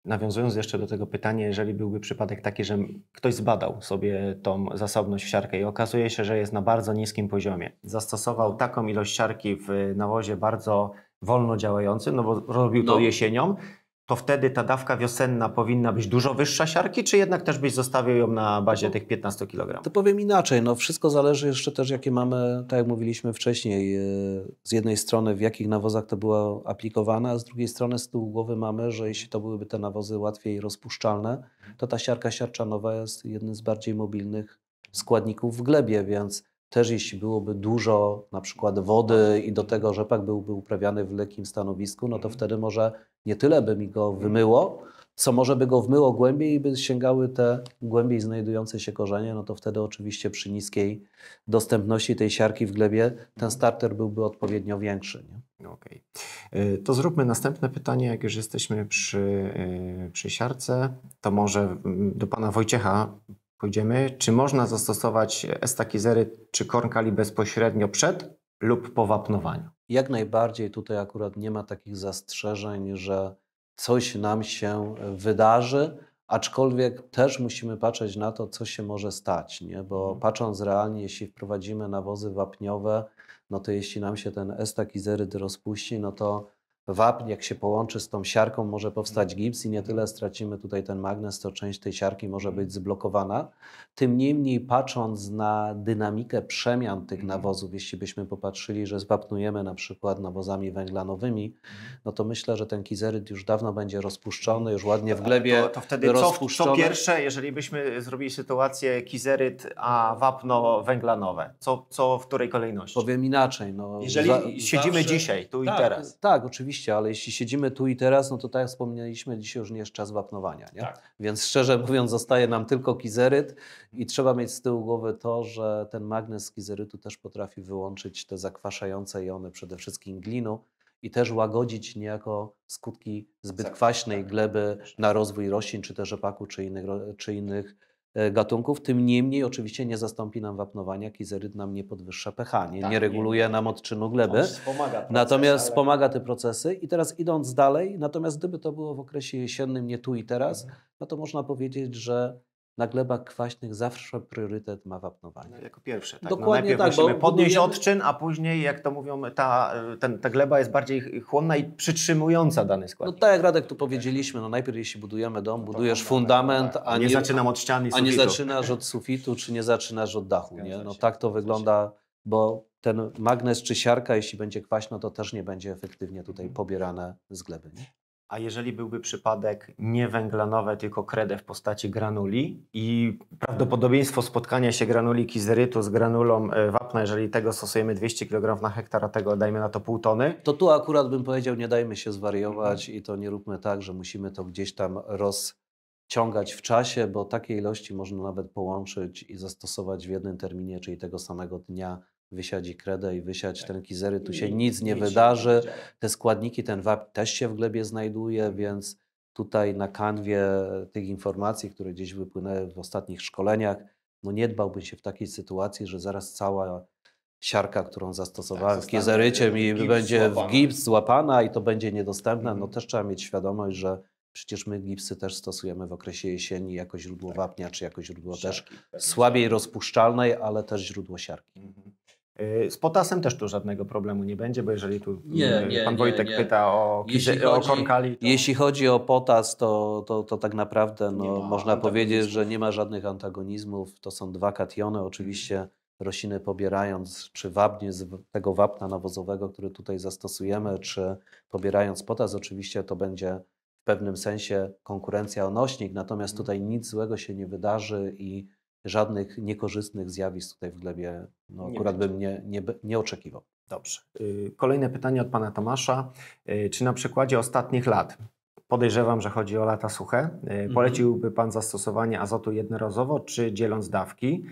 Nawiązując jeszcze do tego pytania, jeżeli byłby przypadek taki, że ktoś zbadał sobie tą zasobność w siarkę i okazuje się, że jest na bardzo niskim poziomie, zastosował taką ilość siarki w nawozie bardzo wolno działającym, no bo robił no. to jesienią, to wtedy ta dawka wiosenna powinna być dużo wyższa siarki, czy jednak też byś zostawił ją na bazie no. tych 15 kg?
To powiem inaczej. No, wszystko zależy jeszcze też, jakie mamy, tak jak mówiliśmy wcześniej, e, z jednej strony w jakich nawozach to było aplikowane, a z drugiej strony z tyłu głowy mamy, że jeśli to byłyby te nawozy łatwiej rozpuszczalne, to ta siarka siarczanowa jest jednym z bardziej mobilnych składników w glebie, więc też jeśli byłoby dużo na przykład wody i do tego rzepak byłby uprawiany w lekkim stanowisku, no to mhm. wtedy może nie tyle by mi go mhm. wymyło, co może by go wmyło głębiej i by sięgały te głębiej znajdujące się korzenie, no to wtedy oczywiście przy niskiej dostępności tej siarki w glebie ten starter byłby
odpowiednio większy. Nie? Okay. E, to zróbmy następne pytanie, jak już jesteśmy przy, e, przy siarce, to może mm, do Pana Wojciecha pójdziemy, czy można zastosować estakizery czy kornkali bezpośrednio przed lub po wapnowaniu?
Jak najbardziej tutaj akurat nie ma takich zastrzeżeń, że coś nam się wydarzy, aczkolwiek też musimy patrzeć na to, co się może stać, nie? bo mhm. patrząc realnie, jeśli wprowadzimy nawozy wapniowe, no to jeśli nam się ten estakizeryt rozpuści, no to wapń, jak się połączy z tą siarką, może powstać mhm. gips i nie tyle mhm. stracimy tutaj ten magnes, to część tej siarki może mhm. być zblokowana. Tym niemniej patrząc na dynamikę przemian tych nawozów, jeśli byśmy popatrzyli, że zwapnujemy na przykład nawozami węglanowymi, no to myślę, że ten kizeryt już dawno będzie rozpuszczony, już ładnie w glebie To, to wtedy co, co pierwsze,
jeżeli byśmy zrobili sytuację kizeryt, a wapno węglanowe, co, co w której kolejności? Powiem inaczej. No, jeżeli za, siedzimy zawsze, dzisiaj, tu tak, i teraz.
Tak, oczywiście oczywiście, ale jeśli siedzimy tu i teraz, no to tak jak wspomnieliśmy, dzisiaj już nie jest czas wapnowania. Nie? Tak. Więc szczerze mówiąc, zostaje nam tylko kizeryt i trzeba mieć z tyłu głowy to, że ten magnes z kizerytu też potrafi wyłączyć te zakwaszające jony, przede wszystkim glinu, i też łagodzić niejako skutki zbyt kwaśnej gleby na rozwój roślin, czy też rzepaku, czy innych, czy innych E, gatunków, tym niemniej oczywiście nie zastąpi nam wapnowania, kizeryt nam nie podwyższa pH, nie, tak, nie reguluje nie, nam odczynu gleby. Wspomaga proces, natomiast ale... wspomaga te procesy i teraz idąc dalej, natomiast gdyby to było w okresie jesiennym, nie tu i teraz, mhm. no to można powiedzieć, że na glebach kwaśnych zawsze priorytet ma wapnowanie. No, jako pierwsze, tak? No, Dokładnie no, najpierw tak, musimy podnieść budujemy...
odczyn, a później, jak to mówią, ta, y, ten, ta gleba jest bardziej chłonna i przytrzymująca dany skład. No tak jak Radek tu powiedzieliśmy, no najpierw jeśli budujemy dom, no budujesz
fundament, tak. a nie, nie zaczynam od ściany A nie zaczynasz od sufitu, czy nie zaczynasz od dachu, nie? No tak to wygląda, bo ten magnes czy siarka, jeśli
będzie kwaśno, to też nie będzie
efektywnie tutaj mhm. pobierane z gleby. Nie?
A jeżeli byłby przypadek nie węglanowe, tylko kredę w postaci granuli i prawdopodobieństwo spotkania się granuli kizerytu z granulą e, wapna, jeżeli tego stosujemy 200 kg na hektar, a tego dajmy na to pół tony?
To tu akurat bym powiedział, nie dajmy się zwariować i to nie róbmy tak, że musimy to gdzieś tam rozciągać w czasie, bo takie ilości można nawet połączyć i zastosować w jednym terminie, czyli tego samego dnia wysiadzi kreda i wysiadź tak. ten kizery, tu się I, nic nie wydarzy. Te składniki, ten wap też się w glebie znajduje, mhm. więc tutaj na kanwie tych informacji, które gdzieś wypłynęły w ostatnich szkoleniach, no nie dbałbym się w takiej sytuacji, że zaraz cała siarka, którą tak, zastosowałem tak, kizeryciem mi będzie złapana. w gips złapana i to będzie niedostępne, no mhm. no też trzeba mieć świadomość, że przecież my gipsy też stosujemy w okresie jesieni jako źródło tak. wapnia, czy jako źródło siarki, też słabiej
rozpuszczalnej, ale też źródło siarki. Mhm. Y, z potasem też tu żadnego problemu nie będzie, bo jeżeli tu nie, y, nie, pan nie, Wojtek pyta o, jeśli chodzi, o konkali. To...
Jeśli chodzi o potas, to, to, to tak naprawdę no, można powiedzieć, że nie ma żadnych antagonizmów. To są dwa kationy. Oczywiście rośliny pobierając, czy wapnie z tego wapna nawozowego, który tutaj zastosujemy, czy pobierając potas, oczywiście to będzie w pewnym sensie konkurencja o nośnik, natomiast mhm. tutaj nic złego się nie wydarzy i żadnych
niekorzystnych zjawisk tutaj w glebie no, akurat bym nie, nie, nie oczekiwał. Dobrze. Y, kolejne pytanie od pana Tomasza. Y, czy na przykładzie ostatnich lat, podejrzewam, że chodzi o lata suche, y, mhm. poleciłby pan zastosowanie azotu jednorazowo, czy dzieląc dawki?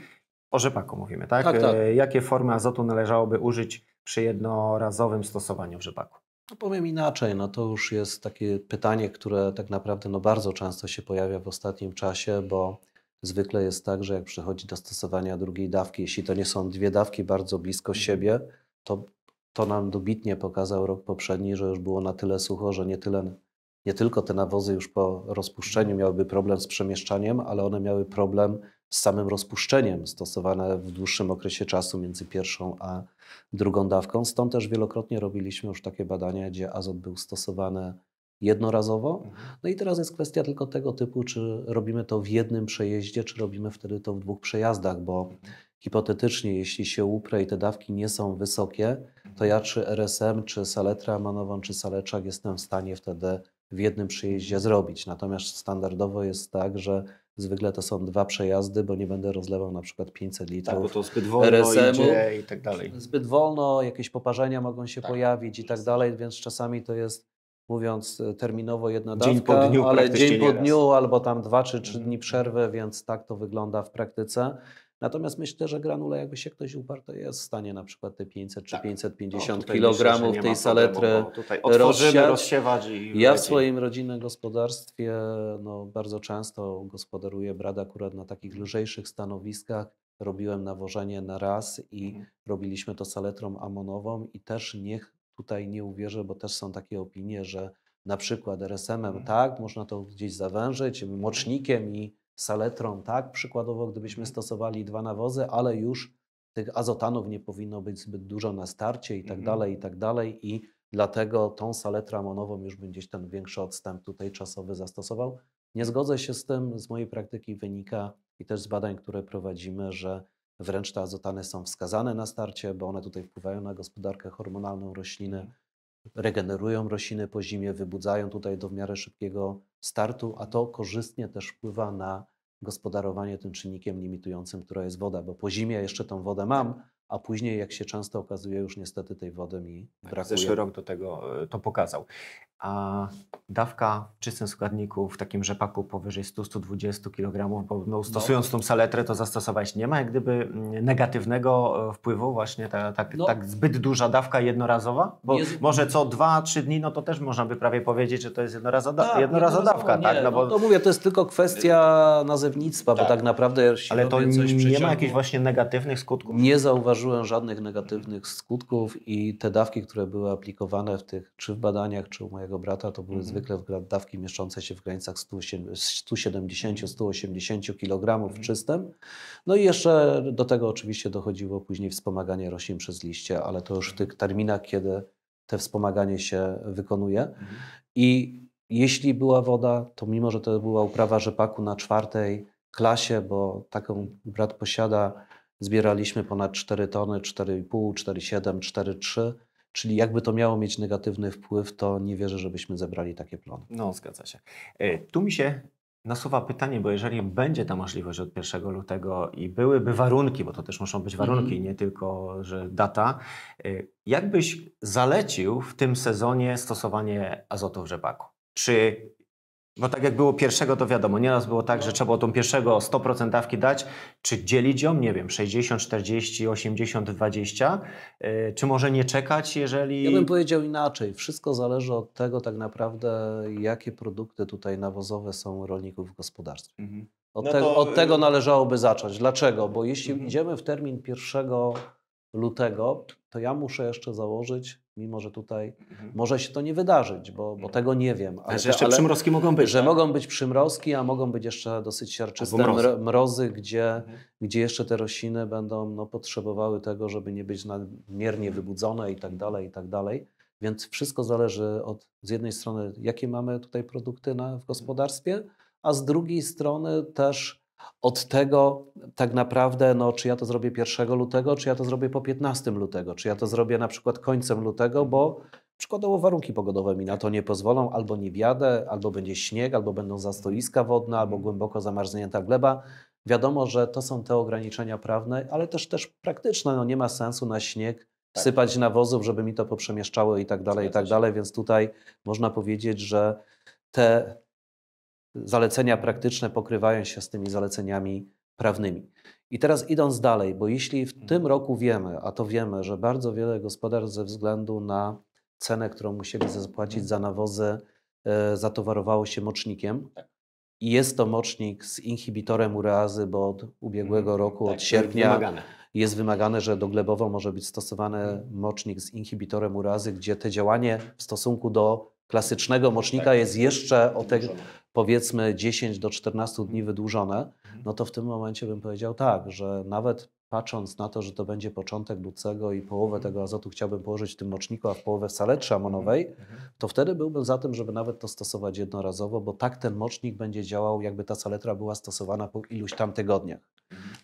O rzepaku mówimy, tak? tak, tak. Jakie formy azotu należałoby użyć przy jednorazowym stosowaniu w rzepaku?
No powiem inaczej, no to już jest takie pytanie, które tak naprawdę no bardzo często się pojawia w ostatnim czasie, bo zwykle jest tak, że jak przychodzi do stosowania drugiej dawki, jeśli to nie są dwie dawki bardzo blisko mhm. siebie, to, to nam dobitnie pokazał rok poprzedni, że już było na tyle sucho, że nie, tyle, nie tylko te nawozy już po rozpuszczeniu mhm. miałyby problem z przemieszczaniem, ale one miały problem z samym rozpuszczeniem stosowane w dłuższym okresie czasu między pierwszą a drugą dawką. Stąd też wielokrotnie robiliśmy już takie badania, gdzie azot był stosowany jednorazowo. Mhm. No i teraz jest kwestia tylko tego typu, czy robimy to w jednym przejeździe, czy robimy wtedy to w dwóch przejazdach, bo hipotetycznie, jeśli się uprę i te dawki nie są wysokie, to ja czy RSM, czy Saletra Manową, czy Saleczak jestem w stanie wtedy w jednym przejeździe zrobić. Natomiast standardowo jest tak, że zwykle to są dwa przejazdy, bo nie będę rozlewał na przykład 500 tak, litrów tak, bo to zbyt wolno idzie i tak dalej. Zbyt wolno, jakieś poparzenia mogą się tak. pojawić i tak dalej, więc czasami to jest mówiąc e, terminowo jedna dzień dawka, po dniu, ale dzień po dniu albo tam dwa czy trzy dni mhm. przerwy, więc tak to wygląda w praktyce. Natomiast myślę, że granule, jakby się ktoś uparł, to jest w stanie na przykład te 500 czy tak. 550 no, kg tej saletry rozsiewać. I ja w swoim rodzinnym gospodarstwie no, bardzo często gospodaruję brad akurat na takich mhm. lżejszych stanowiskach. Robiłem nawożenie na raz i mhm. robiliśmy to saletrą amonową i też niech tutaj nie uwierzę, bo też są takie opinie, że na przykład RSM-em, mhm. tak, można to gdzieś zawężyć, tak. mocznikiem i saletrą, tak, przykładowo gdybyśmy mhm. stosowali dwa nawozy, ale już tych azotanów nie powinno być zbyt dużo na starcie i tak mhm. dalej, i tak dalej i dlatego tą saletrę amonową już bym gdzieś ten większy odstęp tutaj czasowy zastosował. Nie zgodzę się z tym, z mojej praktyki wynika i też z badań, które prowadzimy, że Wręcz te azotany są wskazane na starcie, bo one tutaj wpływają na gospodarkę hormonalną rośliny, mhm. regenerują rośliny po zimie, wybudzają tutaj do w miarę szybkiego startu, a to korzystnie też wpływa na gospodarowanie tym czynnikiem limitującym, które jest woda, bo po zimie jeszcze tą wodę mam, tak a później, jak się często okazuje, już niestety tej wody mi
tak, brakuje. Zeszły rok do tego e, to pokazał. A dawka czystym składniku w takim rzepaku powyżej 100-120 kg, bo no, no, stosując tą saletrę, to zastosować nie ma, jak gdyby mm, negatywnego e, wpływu właśnie ta, ta, no. tak zbyt duża dawka jednorazowa? Bo jest... może co 2-3 dni, no to też można by prawie powiedzieć, że to jest jednoraza, tak, dawka. Tak, no, bo... no to mówię, to jest
tylko kwestia e, nazewnictwa, tak. bo tak naprawdę... Ale to nie ma jakichś właśnie negatywnych skutków? Nie zauważyłem zauważyłem żadnych negatywnych skutków i te dawki, które były aplikowane w tych, czy w badaniach, czy u mojego brata, to były mhm. zwykle dawki mieszczące się w granicach 170-180 mhm. kg mhm. czystym. No i jeszcze do tego oczywiście dochodziło później wspomaganie roślin przez liście, ale to już w tych mhm. terminach, kiedy te wspomaganie się wykonuje. Mhm. I jeśli była woda, to mimo, że to była uprawa rzepaku na czwartej klasie, bo taką brat posiada, zbieraliśmy ponad 4 tony, 4,5, 4,7, 4,3.
Czyli jakby to miało mieć negatywny wpływ, to nie wierzę, żebyśmy zebrali takie plony. No, zgadza się. E, tu mi się nasuwa pytanie, bo jeżeli będzie ta możliwość od 1 lutego i byłyby warunki, bo to też muszą być mhm. warunki, nie tylko że data, e, jakbyś zalecił w tym sezonie stosowanie azotu w rzepaku? Czy bo no tak jak było pierwszego, to wiadomo, nieraz było tak, że trzeba było tą pierwszego 100% dawki dać, czy dzielić ją, nie wiem, 60, 40, 80, 20, czy może nie czekać, jeżeli... Ja bym
powiedział inaczej, wszystko zależy od tego tak naprawdę, jakie produkty tutaj nawozowe są rolników w gospodarstwie. Mhm. Od, no te, to... od, tego należałoby zacząć. Dlaczego? Bo jeśli mhm. idziemy w termin 1 lutego, to ja muszę jeszcze założyć Mimo, że tutaj mhm. może się to nie wydarzyć, bo, bo mhm. tego nie wiem. Ale, że jeszcze ale, przymrozki mogą być. Że tak? mogą być przymrozki, a mogą być jeszcze dosyć siarczyste mrozy. mrozy, gdzie, mhm. gdzie jeszcze te rośliny będą no, potrzebowały tego, żeby nie być nadmiernie mhm. wybudzone i tak dalej, i tak dalej. Więc wszystko zależy od z jednej strony, jakie mamy tutaj produkty na, w gospodarstwie, a z drugiej strony też od tego tak naprawdę, no, czy ja to zrobię 1 lutego, czy ja to zrobię po 15 lutego, czy ja to zrobię na przykład końcem lutego, bo przykładowo warunki pogodowe mi na to nie pozwolą, albo nie wiadę, albo będzie śnieg, albo będą zastoiska wodne, albo mhm. głęboko zamarznięta gleba. Wiadomo, że to są te ograniczenia prawne, ale też też praktyczne. No, nie ma sensu na śnieg tak. sypać nawozów, żeby mi to poprzemieszczało i tak dalej, i tak dalej, więc tutaj można powiedzieć, że te zalecenia praktyczne pokrywają się z tymi zaleceniami prawnymi. I teraz idąc dalej, bo jeśli w tym mhm. roku wiemy, a to wiemy, że bardzo wiele gospodarstw ze względu na cenę, którą musieli zapłacić mhm. za nawozy, e, zatowarowało się mocznikiem. Tak. I jest to mocznik z inhibitorem ureazy, bo od ubiegłego mhm. roku, tak, od sierpnia wymagane. jest wymagane, że doglebowo może być stosowany mocznik z inhibitorem urazy, gdzie te działanie w stosunku do klasycznego tak. mocznika jest jeszcze o te, powiedzmy 10 do 14 dni mhm. wydłużone, mhm. no to w tym momencie bym powiedział tak, że nawet patrząc na to, że to będzie początek lutego i połowę mhm. tego azotu chciałbym położyć w tym moczniku, a w połowę w saletrze amonowej, to wtedy byłbym za tym, żeby nawet to stosować jednorazowo, bo tak ten mocznik będzie działał, jakby ta saletra była stosowana po iluś tam tygodniach.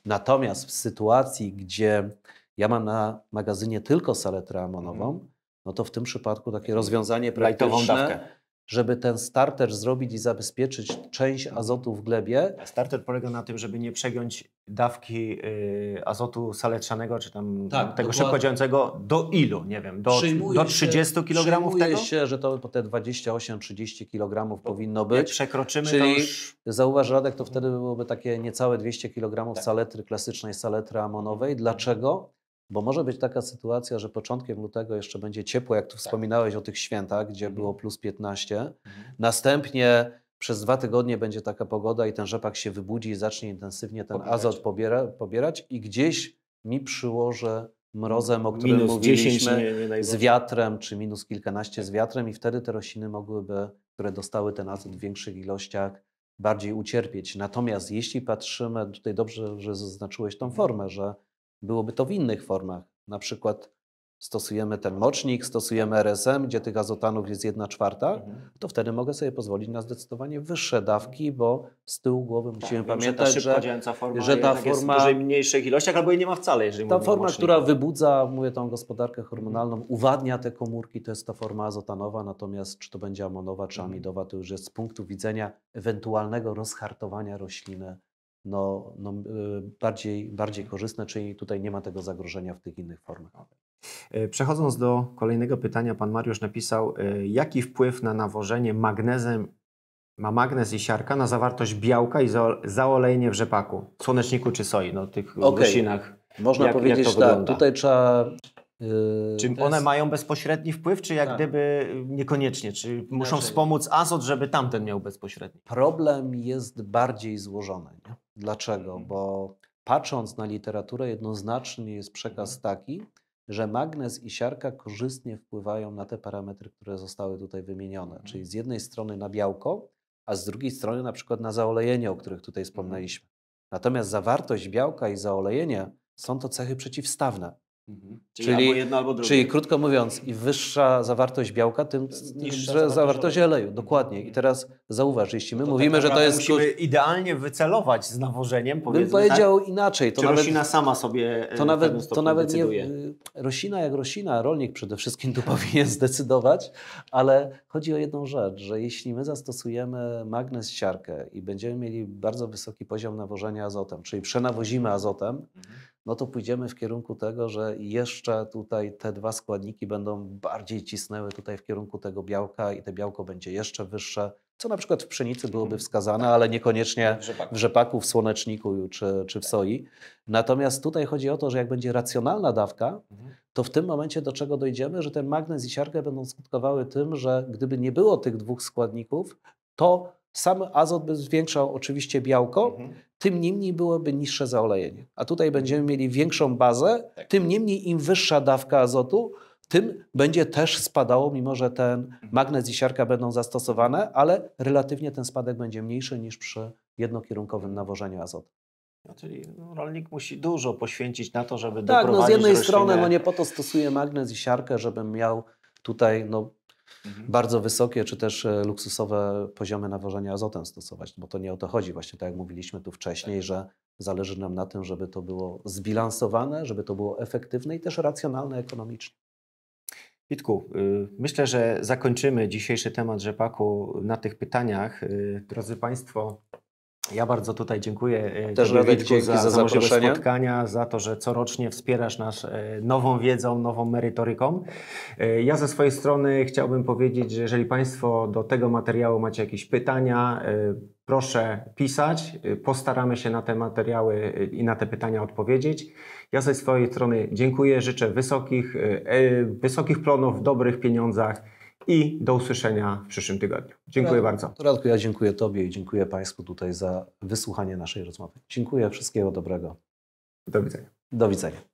Natomiast w sytuacji, gdzie ja mam na magazynie tylko saletrę amonową, no to w tym przypadku takie rozwiązanie praktyczne... Lajtową dawkę żeby ten starter zrobić i
zabezpieczyć część azotu w glebie. Starter polega na tym, żeby nie przegiąć dawki y, azotu saletrzanego, czy tam tak, tego szybko działającego, do ilu? Nie wiem, do, do 30 się,
kg tego? się, że to po te 28-30 kg powinno być. Jak przekroczymy Czyli to już... Zauważ Radek, to wtedy byłoby takie niecałe 200 kg tak. saletry klasycznej, saletry amonowej. Mhm. Dlaczego? Bo może być taka sytuacja, że początkiem lutego jeszcze będzie ciepło, jak tu tak. wspominałeś o tych świętach, gdzie mhm. było plus 15. Mhm. Następnie przez dwa tygodnie będzie taka pogoda i ten rzepak się wybudzi i zacznie intensywnie ten pobierać. azot pobiera, pobierać i gdzieś mi przyłożę mrozem, o którym minus mówiliśmy, nie, nie z wiatrem, czy minus kilkanaście tak. z wiatrem i wtedy te rośliny mogłyby, które dostały ten azot w większych ilościach, bardziej ucierpieć. Natomiast jeśli patrzymy, tutaj dobrze, że zaznaczyłeś tą mhm. formę, że Byłoby to w innych formach. Na przykład stosujemy ten mocznik, stosujemy RSM, gdzie tych azotanów jest 1 czwarta, mhm. to wtedy mogę sobie pozwolić na zdecydowanie wyższe dawki, bo z tyłu głowy tak, musimy pamiętać, że ta, forma, że ta forma jest w
mniejszych ilościach albo jej nie ma wcale, jeżeli Ta forma, która
wybudza, mówię, tą gospodarkę mhm. hormonalną, mhm. uwadnia te komórki, to jest ta forma azotanowa, natomiast czy to będzie amonowa, czy mhm. amidowa, to już jest z punktu widzenia ewentualnego rozhartowania rośliny no, no, y, bardziej, bardziej
korzystne, czyli tutaj nie ma tego zagrożenia w tych innych formach. E, przechodząc do kolejnego pytania, pan Mariusz napisał, e, jaki wpływ na nawożenie magnezem ma magnez i siarka na zawartość białka i zaolejenie w rzepaku, słoneczniku czy soi, no tych okay. roślinach. Można jak, powiedzieć jak tak, tutaj trzeba... Yy, czy one jest... mają bezpośredni wpływ, czy jak tak. gdyby niekoniecznie? Czy muszą wspomóc azot, żeby tamten miał bezpośredni?
Problem jest bardziej złożony. Nie? Dlaczego? Mhm. Bo patrząc na literaturę, jednoznacznie jest przekaz mhm. taki, że magnes i siarka korzystnie wpływają na te parametry, które zostały tutaj wymienione. Mhm. Czyli z jednej strony na białko, a z drugiej strony na przykład na zaolejenie, o których tutaj wspomnieliśmy. Natomiast zawartość białka i zaolejenia są to cechy przeciwstawne.
Mhm. Czyli, czyli, jedno, albo czyli,
krótko mówiąc, im wyższa zawartość białka, tym niższa zawartość oleju. Dokładnie. I mhm. teraz zauważ, jeśli my no mówimy, tak że to jest. Musimy
idealnie wycelować z nawożeniem. Bym powiedział tak?
inaczej. To Czy nawet, roślina
sama sobie. E, to nawet, to nawet nie. Y,
roślina jak roślina, rolnik przede wszystkim tu powinien zdecydować, ale chodzi o jedną rzecz, że jeśli my zastosujemy magnez siarkę i będziemy mieli bardzo wysoki poziom nawożenia azotem, czyli przenawozimy azotem. Mhm no to pójdziemy w kierunku tego, że jeszcze tutaj te dwa składniki będą bardziej cisnęły tutaj w kierunku tego białka i to białko będzie jeszcze wyższe, co na przykład w pszenicy byłoby mhm. wskazane, ale niekoniecznie w rzepaku, w słoneczniku czy, czy w tak. soi. Natomiast tutaj chodzi o to, że jak będzie racjonalna dawka, mhm. to w tym momencie do czego dojdziemy, że ten magnez i siarkę będą skutkowały tym, że gdyby nie było tych dwóch składników, to sam azot by zwiększał oczywiście białko, mhm tym niemniej byłoby niższe zaolejenie. A tutaj mhm. będziemy mieli większą bazę, tak. tym niemniej im wyższa dawka azotu, tym będzie też spadało, mimo że ten mhm. magnez i siarka będą zastosowane, ale relatywnie ten spadek będzie mniejszy niż przy jednokierunkowym nawożeniu azotu.
No, czyli no, rolnik musi dużo poświęcić na to, żeby tak, doprowadzić Tak, no z jednej roślinę... strony no nie
po to stosuje magnez i siarkę, żebym miał tutaj no, mhm. bardzo wysokie czy też e, luksusowe poziomy nawożenia azotem stosować, bo to nie o to chodzi. Właśnie tak jak mówiliśmy tu wcześniej, tak. że zależy nam na tym, żeby to było
zbilansowane, żeby to było efektywne i też racjonalne ekonomicznie. Witku, y, myślę, że zakończymy dzisiejszy temat rzepaku na tych pytaniach. Y, drodzy Państwo, ja bardzo tutaj dziękuję e, Też Radek, dzięki za, za, za możliwość spotkania, za to, że corocznie wspierasz nas e, nową wiedzą, nową merytoryką. E, ja ze swojej strony chciałbym powiedzieć, że jeżeli Państwo do tego materiału macie jakieś pytania, proszę pisać. Postaramy się na te materiały i na te pytania odpowiedzieć. Ja ze swojej strony dziękuję, życzę wysokich, wysokich plonów, dobrych pieniądzach i do usłyszenia w przyszłym tygodniu. Dziękuję Radku, bardzo.
Radku, ja dziękuję Tobie i dziękuję Państwu tutaj za wysłuchanie naszej rozmowy. Dziękuję, wszystkiego dobrego. Do widzenia. Do widzenia.